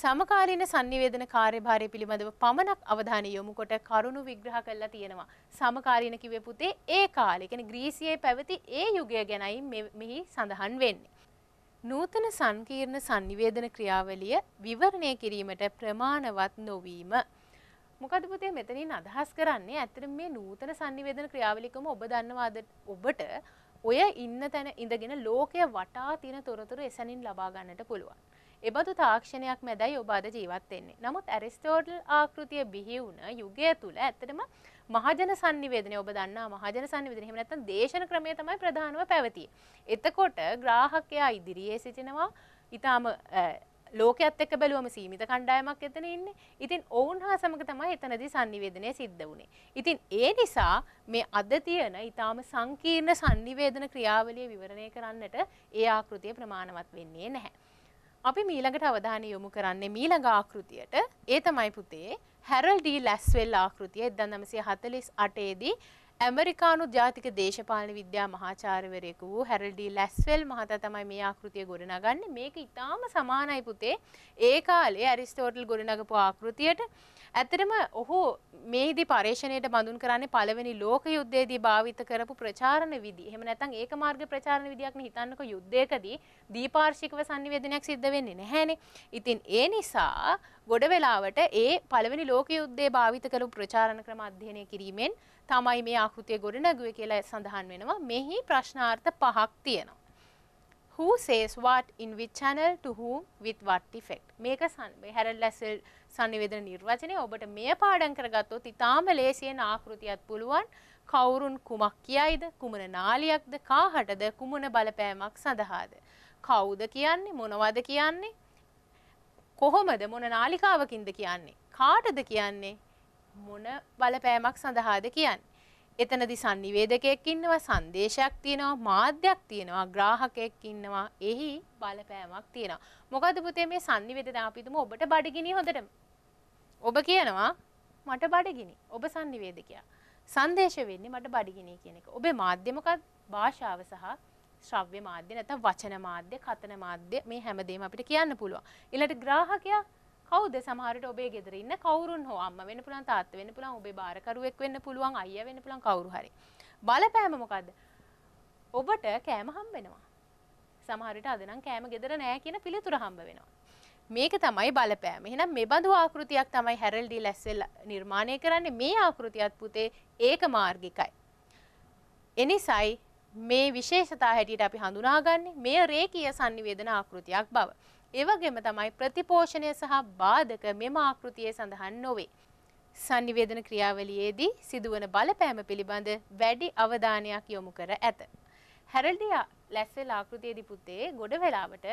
සමකාලීන sannivedana කාර්යභාරය පිළිබඳව පමණක් අවධානය යොමු කොට කරුණු විග්‍රහ කරලා තියෙනවා. සමකාලීන කිව්වේ පුතේ ඒ කාලේ, කියන්නේ ග්‍රීසියේ පැවති ඒ යුගය ගැනයි මෙහි සඳහන් වෙන්නේ. නූතන සංකීර්ණ sannivedana ක්‍රියාවලිය විවරණය කිරීමට ප්‍රමාණවත් නොවීම මොකද පුතේ මෙතනින් අදහස් කරන්නේ ඇත්තට මේ නූතන sannivedana ක්‍රියාවලිකම ඔබ දන්නවාද ඔබට ඔය ඉන්න තැන ඉඳගෙන ලෝකය වටා තියෙන තොරතුරු එසැනින් ලබා ගන්නට පුළුවන්. එබඳු තාක්ෂණයක් මැදයි ඔබ අද ජීවත් වෙන්නේ. නමුත් ඇරිස්ටෝටල් ආකෘතිය බිහි වුණ යුගය තුල ඇත්තටම මහජන sannivedanaය ඔබ දන්නා මහජන sannivedanaය එහෙම නැත්නම් දේශන ක්‍රමය තමයි ප්‍රධානව පැවතියේ. එතකොට ග්‍රාහකයා ඉදිරියේ සිටිනවා. ඊටාම ලෝකයක්ත් එක්ක බැලුවම සීමිත කණ්ඩායමක් එතන ඉන්නේ. ඉතින් ඔවුන් හා සමග තමයි එතනදී sannivedanaya සිද්ධ වුනේ. ඉතින් ඒ නිසා මේ අද තියෙන ඊටාම සංකීර්ණ sannivedana ක්‍රියාවලිය විවරණය කරන්නට ඒ ආකෘතිය ප්‍රමාණවත් වෙන්නේ නැහැ. අපි මීළඟට අවධානය යොමු කරන්නේ මීළඟ ආකෘතියට. ඒ තමයි පුතේ හැරල් ඩී ලැස්වෙල් ආකෘතිය 1948 දී ඇමරිකානු ජාතික දේශපාලන විද්‍යා මහාචාර්යවරයෙකු වූ හැරල්ඩි ලැස්වෙල් මහතා තමයි මේ ආකෘතිය ගොඩනගන්නේ. මේක ඉතාම සමානයි පුතේ. ඒ කාලේ ඇරිස්ටෝටල් ගොඩනගපු ආකෘතියට ඇතරම ඔහු මේදි පර්ේෂණයට බඳුන් කරන්නේ පළවෙනි ලෝක යුද්ධයේදී භාවිත කරපු ප්‍රචාරණ විදි එහෙම නැත්නම් ඒක මාර්ග ප්‍රචාරණ විදියක්නේ හිතන්නකො යුද්ධයකදී දීපාර්ශිකව sannivedanayak සිද්ධ වෙන්නේ නැහැනේ. ඉතින් ඒ නිසා ගොඩ වෙලාවට ඒ පළවෙනි ලෝක යුද්ධයේ භාවිත කරපු ප්‍රචාරණ ක්‍රම අධ්‍යයනය කිරීමෙන් තමයි මේ ආකෘතිය ගොඩනැගුවේ කියලා සඳහන් වෙනවා. මෙහි ප්‍රශ්නාර්ථ පහක් තියෙනවා. Who says what in which channel to whom with what effect? මේක හැරල් ලැසල් සංනිවේදන නිර්වචනය ඔබට මෙය පාඩම් කරගත්තොත් ඉතාම ලේසියෙන් ආකෘතියක් පුළුවන් කවුරුන් කුමක් කියයිද කුමන නාලියක්ද කාහටද කුමන බලපෑමක් සඳහාද කවුද කියන්නේ මොනවද කියන්නේ කොහොමද මොන නාලිකාවකින්ද කියන්නේ කාටද කියන්නේ මොන බලපෑමක් සඳහාද කියන්නේ එතනදි sannivedakayak ඉන්නවා, සංදේශයක් තියෙනවා, මාධ්‍යයක් තියෙනවා, ග්‍රාහකයෙක් ඉන්නවා, එහි බලපෑමක් තියෙනවා. මොකද පුතේ මේ sannivedana අපි තුමු ඔබට බඩගිනි හොඳටම. ඔබ කියනවා මට බඩගිනි. ඔබ sannivedakayak. සංදේශ වෙන්නේ මට බඩගිනි කියන එක. ඔබේ මාධ්‍ය මොකක්ද? භාෂාව සහ ශ්‍රව්‍ය මාධ්‍ය නැත්නම් වචන මාධ්‍ය, කතන මාධ්‍ය මේ හැමදේම අපිට කියන්න පුළුවන්. ඊළඟට ග්‍රාහකයා කවුද සමහරට ඔබේ ගෙදර ඉන්න කවුරුන් හෝ අම්මා වෙන්න පුළුවන් තාත්තා වෙන්න පුළුවන් ඔබේ බාරකරුවෙක් වෙන්න පුළුවන් අයියා වෙන්න පුළුවන් කවුරු හරි බලපෑම මොකද්ද ඔබට කෑම හම්බ වෙනවා සමහරට අද නම් කෑම ගෙදර නෑ කියන පිළිතුර හම්බ වෙනවා මේක තමයි බලපෑම එහෙනම් මේ බඳු ආකෘතියක් තමයි හැරල්ඩ් ඩී ලැස්සෙල් නිර්මාණය කරන්නේ මේ ආකෘතියත් පුතේ ඒක මාර්ගිකයි එනිසයි මේ විශේෂතා හැටියට අපි හඳුනාගන්නේ මෙය රේකීය sannivedana ආකෘතියක් බව ඒවගේම තමයි ප්‍රතිපෝෂණය සහ බාධක මෙම ආකෘතියේ සඳහන් නොවේ. සංනිවේදන ක්‍රියාවලියේදී සිදුවන බලපෑම පිළිබඳ වැඩි අවධානයක් යොමු කර ඇත. හැරල්ඩියා ලැස්සෙල් ආකෘතියේදී පුතේ ගොඩ වෙලාවට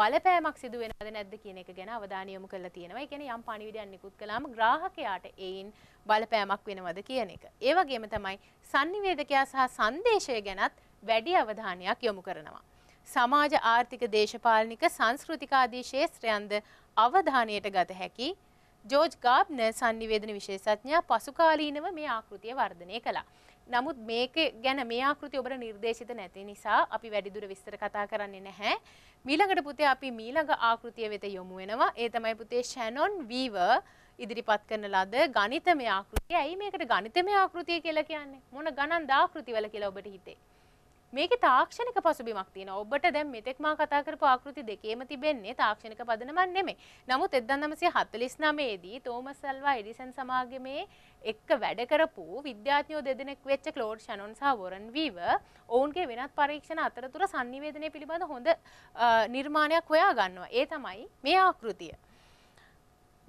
බලපෑමක් සිදු වෙනවද නැද්ද කියන එක ගැන අවධානය යොමු කරලා තියෙනවා. ඒ කියන්නේ යම් පණිවිඩයක් නිකුත් කළාම ග්‍රාහකයාට ඒයින් බලපෑමක් වෙනවද කියන එක. ඒ වගේම තමයි sannivedakaya සහ සංදේශය ගැනත් වැඩි අවධානයක් යොමු කරනවා. සමාජ ආර්ථික දේශපාලනික සංස්කෘතික ආදී ශේත්‍රයන්ද අවධානයට ගත හැකි ජෝර්ජ් ගාබ්න sannivedana විශේෂඥයා පසුකාලීනව මේ ආකෘතිය වර්ධනය කළා. නමුත් මේක ගැන මේ ආකෘතිය ඔබට නිර්දේශිත නැති නිසා අපි වැඩිදුර විස්තර කතා කරන්නේ නැහැ. මීළඟට පුතේ අපි මීළඟ ආකෘතිය වෙත යොමු වෙනවා. ඒ තමයි පුතේ ෂැනොන් වීවර් ඉදිරිපත් කරන ලද ගණිතමය ආකෘතිය. ඇයි මේකට ගණිතමය ආකෘතිය කියලා කියන්නේ? මොන ගණන් ආකෘතිවල කියලා ඔබට හිතේ? මේක තාක්ෂණික පසුබිමක් තියෙනවා. ඔබට දැන් මෙතෙක් මා කතා කරපු ආකෘති දෙකේම තිබෙන්නේ තාක්ෂණික පදනමක් නෙමෙයි. නමුත් 1949 දී තෝමස් අල්වා එඩිසන් සමාගමේ එක්ක වැඩ කරපු විද්‍යාඥයෝ දෙදෙනෙක් වෙච්ච ක්ලෝඩ් ෂැනොන් සහ වොරන් වීව ඔවුන්ගේ වෙනත් පරීක්ෂණ අතරතුර sannivedanaya පිළිබඳ හොඳ නිර්මාණයක් හොයා ගන්නවා. ඒ තමයි මේ ආකෘතිය.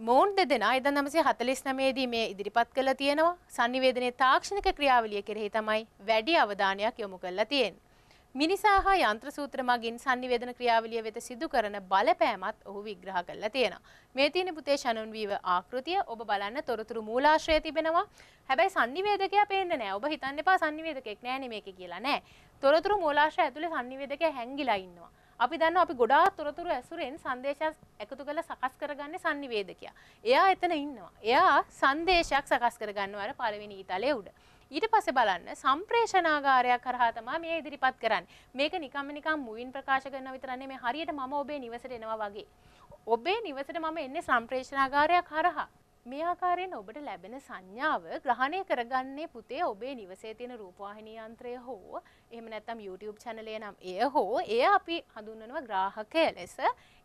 මොවුන් දෙදෙනා එදා 1949 දී මේ ඉදිරිපත් කළා තියෙනවා. sannivedanaye තාක්ෂණික ක්‍රියාවලිය කෙරෙහි තමයි වැඩි අවධානයක් යොමු කරලා තියෙන්නේ. මිනිසා හා යන්ත්‍ර සූත්‍ර මගින් sannivedana ක්‍රියාවලිය වෙත සිදු කරන බලපෑමත් ඔහු විග්‍රහ කරලා තියෙනවා. මේ තියෙන පුතේ ෂනුන් වීව ආකෘතිය ඔබ බලන්න තොරතුරු මූලාශ්‍රය තිබෙනවා. හැබැයි sannivedakaya පේන්නේ නැහැ. ඔබ හිතන්න එපා sannivedakayek නෑනේ මේකේ කියලා නෑ. තොරතුරු මූලාශ්‍රය ඇතුලේ sannivedakaya හැංගිලා ඉන්නවා. අපි දන්න අපි ගොඩා තොරතුරු ඇසුරෙන් සංදේශයක් එකතු කළ සකස් කරගන්න සංනිවේදකයා. එයා එතන ඉන්නවා. එයා සංදේශයක් සකස් කරගන්නවා අර පළවෙනි ඊතලයේ උඩ. ඊට පස්සේ බලන්න සම්ප්‍රේෂණාගාරයක් කරහා තමයි මේ ඉදිරිපත් කරන්නේ. මේක නිකම්ම නිකම් මුවින් ප්‍රකාශ කරනවා විතර නෙමෙයි. හරියට මම ඔබේ නිවසට එනවා වගේ. ඔබේ නිවසට මම එන්නේ සම්ප්‍රේෂණාගාරයක් හරහා. මේ ආකාරයෙන් ඔබට ලැබෙන සංඥාව ග්‍රහණය කරගන්නේ පුතේ ඔබේ නිවසේ තියෙන රූපවාහිනී යන්ත්‍රය හෝ එහෙම නැත්නම් YouTube channel නම් එය හෝ එය අපි හඳුන්වනවා ග්‍රාහකය ලෙස.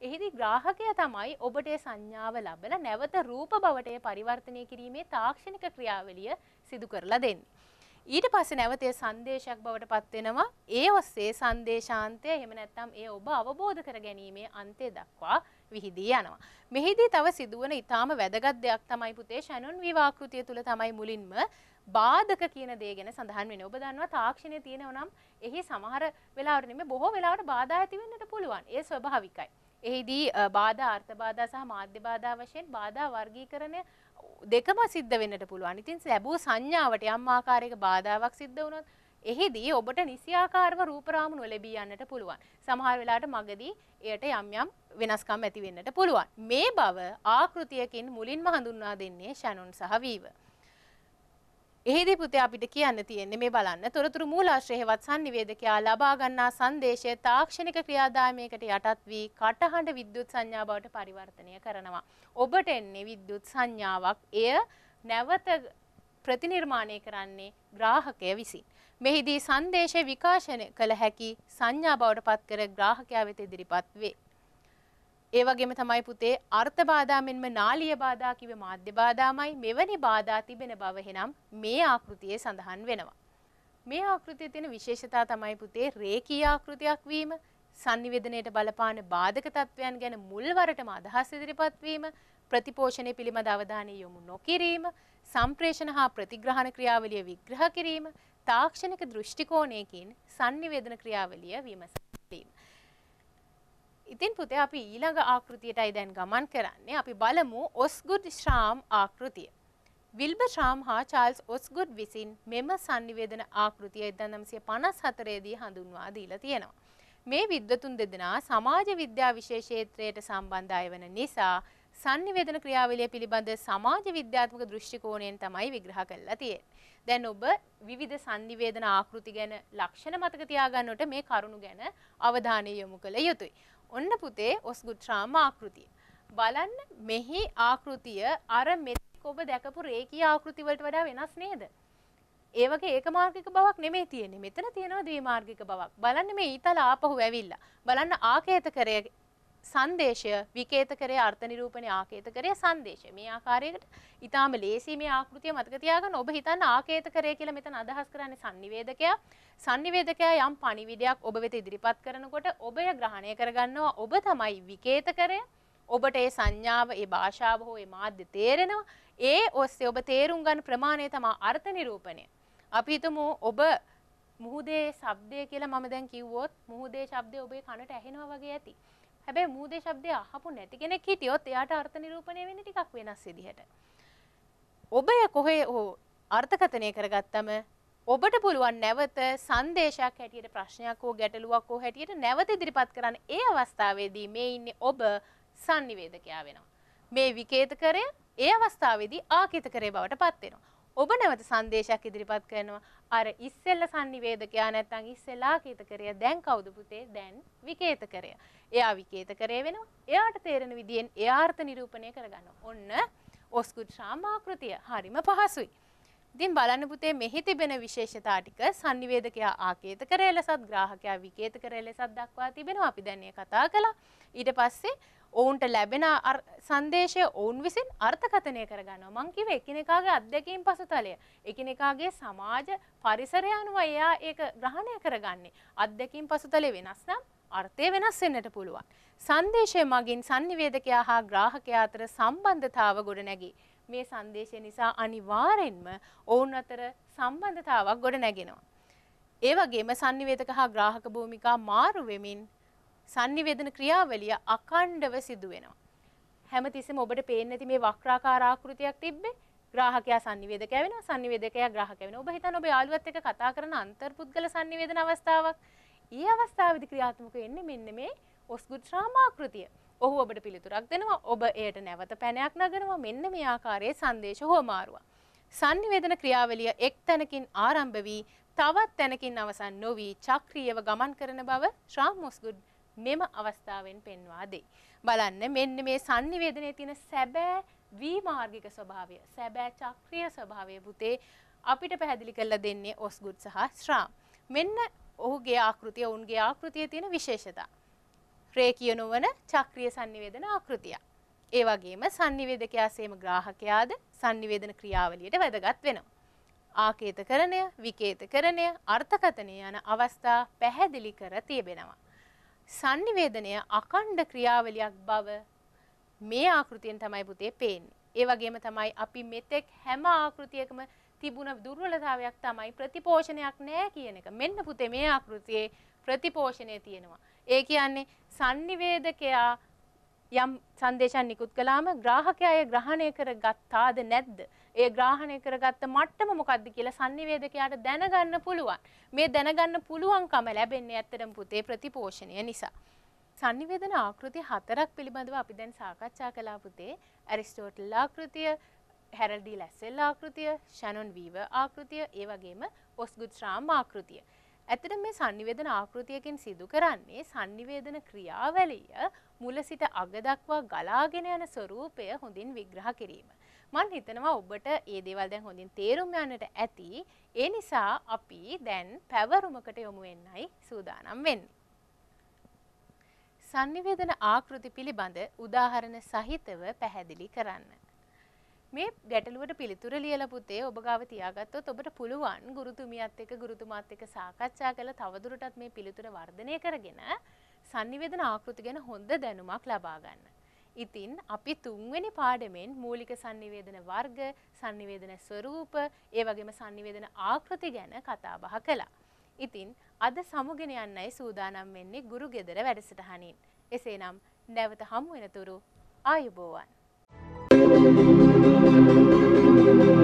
එහිදී ග්‍රාහකය තමයි ඔබට සංඥාව ලැබලා නැවත රූප බවට පරිවර්තනය කිරීමේ තාක්ෂණික ක්‍රියාවලිය සිදු කරලා දෙන්නේ. ඊට පස්සේ නැවතේ සංදේශයක් බවට පත්වෙනවා ඒ ඔස්සේ සංදේශාන්තය එහෙම නැත්නම් ඒ ඔබ අවබෝධ කර ගැනීමේ අන්තය දක්වා විහිදී යනවා. මෙහිදී තව සිදුවන ඉතාම වැදගත් දෙයක් තමයි පුතේ ෂැනොන් විවාකෘතිය තුළ තමයි මුලින්ම බාධක කියන දේ ගැන සඳහන් වෙන ඔබ දන්නවා තාක්ෂණය තියෙනව නම් එහි සමහර වෙලාවට නෙමෙයි බොහෝ වෙලාවට බාධා ඇති වෙන්නට පුළුවන්. ඒ ස්වභාවිකයි. එහිදී බාධා අර්ථ බාධා සහ මාධ්‍ය බාධා වශයෙන් බාධා වර්ගීකරණය දෙකම සිද්ධ වෙන්නට පුළුවන්. ඉතින් ලැබූ සංඥාවට යම් ආකාරයක බාධාවක් සිද්ධ වුණොත් එහිදී ඔබට නිසියාකාරව රූපරාමුණු ලැබී යන්නට පුළුවන්. සමහර වෙලාවට මගදී එයට යම් යම් වෙනස්කම් ඇති වෙන්නට පුළුවන්. මේ බව ආකෘතියකින් මුලින්ම හඳුන්වා දෙන්නේ ෂැනොන් සහ වීව. එහිදී පුතේ අපිට කියන්න තියෙන්නේ මේ බලන්න. තොරතුරු මූලාශ්‍රයේවත් sannivedakaya ලබා ගන්නා සංදේශය තාක්ෂණික ක්‍රියාදාමයකට යටත් වී කටහඬ විද්‍යුත් සංඥා බවට පරිවර්තනය කරනවා. ඔබට එන්නේ විද්‍යුත් සංඥාවක්. එය නැවත ප්‍රතිනිර්මාණය කරන්නේ ග්‍රාහකය විසින්. මෙහිදී සංදේශය විකාශනය කළ හැකි සංඥා බවට පත්කර ග්‍රාහකයා වෙත ඉදිරිපත් වේ. ඒ වගේම තමයි පුතේ අර්ථ බාධා මෙන්ම නාලිය බාධා කිව මාධ්‍ය බාධාමයි මෙවැනි බාධා තිබෙන බව එනම් මේ ආකෘතියේ සඳහන් වෙනවා. මේ ආකෘතියේ තියෙන විශේෂතා තමයි පුතේ රේඛී ආකෘතියක් වීම, sannivedanayට බලපාන බාධක තත්වයන් ගැන මුල්වරටම අදහස් ඉදිරිපත් වීම, ප්‍රතිපෝෂණය පිළිබඳ අවධානය යොමු නොකිරීම, සම්ප්‍රේෂණ හා ප්‍රතිග්‍රහණ ක්‍රියාවලිය විග්‍රහ කිරීම, තාක්ෂණික දෘෂ්ටි කෝණයකින් sannivedana ක්‍රියාවලිය විමසීම. ඉතින් පුතේ අපි ඊළඟ ආකෘතියටයි දැන් ගමන් කරන්නේ. අපි බලමු ඔස්ගුඩ් ශ්‍රාම් ආකෘතිය. විල්බ ශ්‍රාම් හා චාල්ස් ඔස්ගුඩ් විසින් මෙම sannivedana ආකෘතිය 1954 දී හඳුන්වා දීලා තියෙනවා. මේ විද්වතුන් දෙදෙනා සමාජ විද්‍යා විෂය ක්ෂේත්‍රයට සම්බන්ධ අය වෙන නිසා සංනිවේදන ක්‍රියාවලිය පිළිබඳ සමාජ විද්‍යාත්මක දෘෂ්ටි කෝණයෙන් තමයි විග්‍රහ කරලා තියෙන්නේ. දැන් ඔබ විවිධ සංනිවේදන ආකෘති ගැන ලක්ෂණ මතක තියාගන්නකොට මේ කරුණු ගැන අවධානය යොමු කළ යුතුයි. ඔන්න පුතේ ඔස්ගුත්‍රාම ආකෘතිය. බලන්න මෙහි ආකෘතිය අර මෙතෙක් ඔබ දැකපු රේඛීය ආකෘති වලට වඩා වෙනස් නේද? ඒ වගේ ඒකමාර්ගික බවක් නෙමෙයි තියෙන්නේ. මෙතන තියෙනවා ද්විමාර්ගික බවක්. බලන්න මේ ඊතල ආපහු ඇවිල්ලා. බලන්න ආකේතකරය සංදේශය විකේත කරේ අර්ථ නිරූපණේ ආකේත කරේ සංදේශය. මේ ආකාරයකට ඊටාම ලේසි මේ ආකෘතිය මතක තියාගන්න. ඔබ හිතන්න ආකේත කරේ කියලා මෙතන අදහස් කරන්නේ sannivedakaya. sannivedakaya යම් පණිවිඩයක් ඔබ වෙත ඉදිරිපත් කරනකොට ඔබ එය ග්‍රහණය කරගන්නවා. ඔබ තමයි විකේත කරේ. ඔබට ඒ සංඥාව ඒ භාෂාව හෝ ඒ මාධ්‍ය තේරෙනවා. ඒ ඔස්සේ ඔබ තේරුම් ගන්න ප්‍රමාණය තමයි අර්ථ නිරූපණය. අපි හිතමු ඔබ මුහුදේ ශබ්දය කියලා මම දැන් කිව්වොත් මුහුදේ ශබ්දය ඔබේ කනට ඇහෙනවා වගේ ඇති. හැබැයි මූදේ શબ્දය අහපු නැති කෙනෙක් හිටියොත් එයාට අර්ථ නිරූපණය වෙන්නේ ටිකක් වෙනස් විදිහට. ඔබය කොහේ හෝ අර්ථකථනය කරගත්තම ඔබට පුළුවන් නැවත සංදේශයක් හැටියට ප්‍රශ්නයක් හෝ ගැටලුවක් හෝ හැටියට නැවත ඉදිරිපත් කරන්න ඒ අවස්ථාවේදී මේ ඉන්නේ ඔබ sannivedakaya වෙනවා. මේ විකේතකරය ඒ අවස්ථාවේදී ආකිතකරේ බවට පත් වෙනවා. ඔබ නැවත සංදේශයක් ඉදිරිපත් කරනවා අර ඉස්සෙල්ල sannivedakaya නැත්නම් ඉස්සෙලා කීතකරය දැන් කවුද පුතේ දැන් විකේතකරය එයා විකේතකරය වෙනවා එයාට තේරෙන විදියෙන් එයා අර්ථ නිරූපණය කරගන්නවා ඔන්න ඔස්කුඩ් ශාමාකෘතිය හරිම පහසුයි ඉතින් බලන්න පුතේ මෙහි තිබෙන විශේෂතා ටික sannivedakaya ආකේතකරය ලෙසත් ග්‍රාහකයා විකේතකරය ලෙසත් දක්වා තිබෙනවා අපි දැන් කතා කළා ඊට පස්සේ ඔවුන්ට ලැබෙන සංදේශය ඔවුන් විසින් අර්ථකථනය කරගන්නවා. මං කිව්වේ එකිනෙකාගේ අත්දැකීම් පසුතලය. එකිනෙකාගේ සමාජ පරිසරය අනුව එයා ඒක ග්‍රහණය කරගන්නේ. අත්දැකීම් පසුතලය වෙනස් නම් අර්ථය වෙනස් වෙන්නට පුළුවන්. සංදේශය මගින් sannivedakaya හා ග්‍රාහකයා අතර සම්බන්ධතාව ගොඩනැගී. මේ සංදේශය නිසා අනිවාර්යෙන්ම ඔවුන් අතර සම්බන්ධතාවක් ගොඩනැගෙනවා. ඒ වගේම sannivedaka හා ග්‍රාහක භූමිකා මාරු වෙමින් sannivedana ක්‍රියාවලිය අඛණ්ඩව සිදු වෙනවා. හැමතිස්සෙම ඔබට පේන්නේ නැති මේ වක්‍රාකාර ආකෘතියක් තිබ්බේ. ග්‍රාහකයා sannivedakaya වෙනවා, sannivedakaya ග්‍රාහකයා වෙනවා. ඔබ හිතන ඔබේ යාළුවත් එක්ක කතා කරන අන්තර්පුද්ගල sannivedana අවස්ථාවක්. ඊ අවස්ථාවේදී ක්‍රියාත්මක වෙන්නේ මෙන්න මේ ඔස්ගුත්‍රාමාකෘතිය. ඔහු ඔබට පිළිතුරක් දෙනවා. ඔබ එයට නැවත පැනයක් නගනවා. මෙන්න මේ ආකාරයේ සංදේශ හොමාරුවක්. sannivedana ක්‍රියාවලිය එක් තැනකින් ආරම්භ වී තවත් තැනකින් අවසන් නොවී චක්‍රීයව ගමන් කරන බව ශ්‍රාම් ඔස්ගුඩ් මෙම අවස්ථාවෙන් පෙන්වා දෙයි. බලන්න මෙන්න මේ sannivedanaya තියෙන සැබෑ විමාර්ගික ස්වභාවය, සැබෑ චක්‍රීය ස්වභාවය පුතේ අපිට පැහැදිලි කරලා දෙන්නේ ඔස්ගුඩ් සහ ශ්‍රාම්. මෙන්න ඔහුගේ ආකෘතිය, ඔවුන්ගේ ආකෘතිය තියෙන විශේෂතා. රේකිය නොවන චක්‍රීය sannivedana ආකෘතියක්. ඒ වගේම sannivedakaya සේම ග්‍රාහකයාද sannivedana ක්‍රියාවලියට වැදගත් වෙනවා. ආකේතකරණය, විකේතකරණය, අර්ථකථනය යන අවස්ථා පැහැදිලි කර තිබෙනවා. sannivedanaya අකණ්ඩ ක්‍රියාවලියක් බව මේ ආකෘතියෙන් තමයි පුතේ පේන්නේ. ඒ වගේම තමයි අපි මෙතෙක් හැම ආකෘතියකම තිබුණ දුර්වලතාවයක් තමයි ප්‍රතිපෝෂණයක් නැහැ කියන එක. මෙන්න පුතේ මේ ආකෘතියේ ප්‍රතිපෝෂණය තියෙනවා. ඒ කියන්නේ sannivedakaya යම් සංදේශයක් නිකුත් කළාම ග්‍රාහකයා එය ග්‍රහණය කරගත්තාද නැද්ද? ඒ ග්‍රාහණය කරගත්ත මට්ටම මොකක්ද කියලා sannivedakayaට දැනගන්න පුළුවන්. මේ දැනගන්න පුළුවන්කම ලැබෙන්නේ ඇත්තටම පුතේ ප්‍රතිපෝෂණය නිසා. sannivedana ආකෘති හතරක් පිළිබඳව අපි දැන් සාකච්ඡා කළා පුතේ. ඇරිස්ටෝටල් ආකෘතිය, හැරල් ඩී ලැස්සෙල් ආකෘතිය, ෂැනොන් වීවර් ආකෘතිය, ඒ වගේම ඔස්ගුඩ් ශ්‍රාම් ආකෘතිය. ඇතට මේ සංනිවේදන ආකෘතියකින් සිදු කරන්නේ සංනිවේදන ක්‍රියාවලිය මුල සිට අග දක්වා ගලාගෙන යන ස්වරූපය හොඳින් විග්‍රහ කිරීම. මන් හිතනවා ඔබට ඒ දේවල් දැන් හොඳින් තේරුම් යන්නට ඇති. ඒ නිසා අපි දැන් පැවරුමකට යොමු වෙන්නයි සූදානම් වෙන්නේ. sannivedana ආකෘති පිළිබඳ උදාහරණ සහිතව පැහැදිලි කරන්න. මේ ගැටලුවට පිළිතුර ලියලා පුතේ ඔබ ගාව තියාගත්තොත් ඔබට පුළුවන් ගුරුතුමියත් එක්ක ගුරුතුමාත් එක්ක සාකච්ඡා කරලා තවදුරටත් මේ පිළිතුර වර්ධනය කරගෙන sannivedana ආකෘති ගැන හොඳ දැනුමක් ලබා ගන්න. ඉතින් අපි තුන්වෙනි පාඩමෙන් මූලික sannivedana වර්ග, sannivedana ස්වරූප, ඒ වගේම sannivedana ආකෘති ගැන කතා බහ කළා. ඉතින් අද සමුගෙන යන්නයි සූදානම් වෙන්නේ ගුරු ගෙදර වැඩසටහනින්. එසේනම් නැවත හමු වෙනතුරු ආයුබෝවන්. Thank you.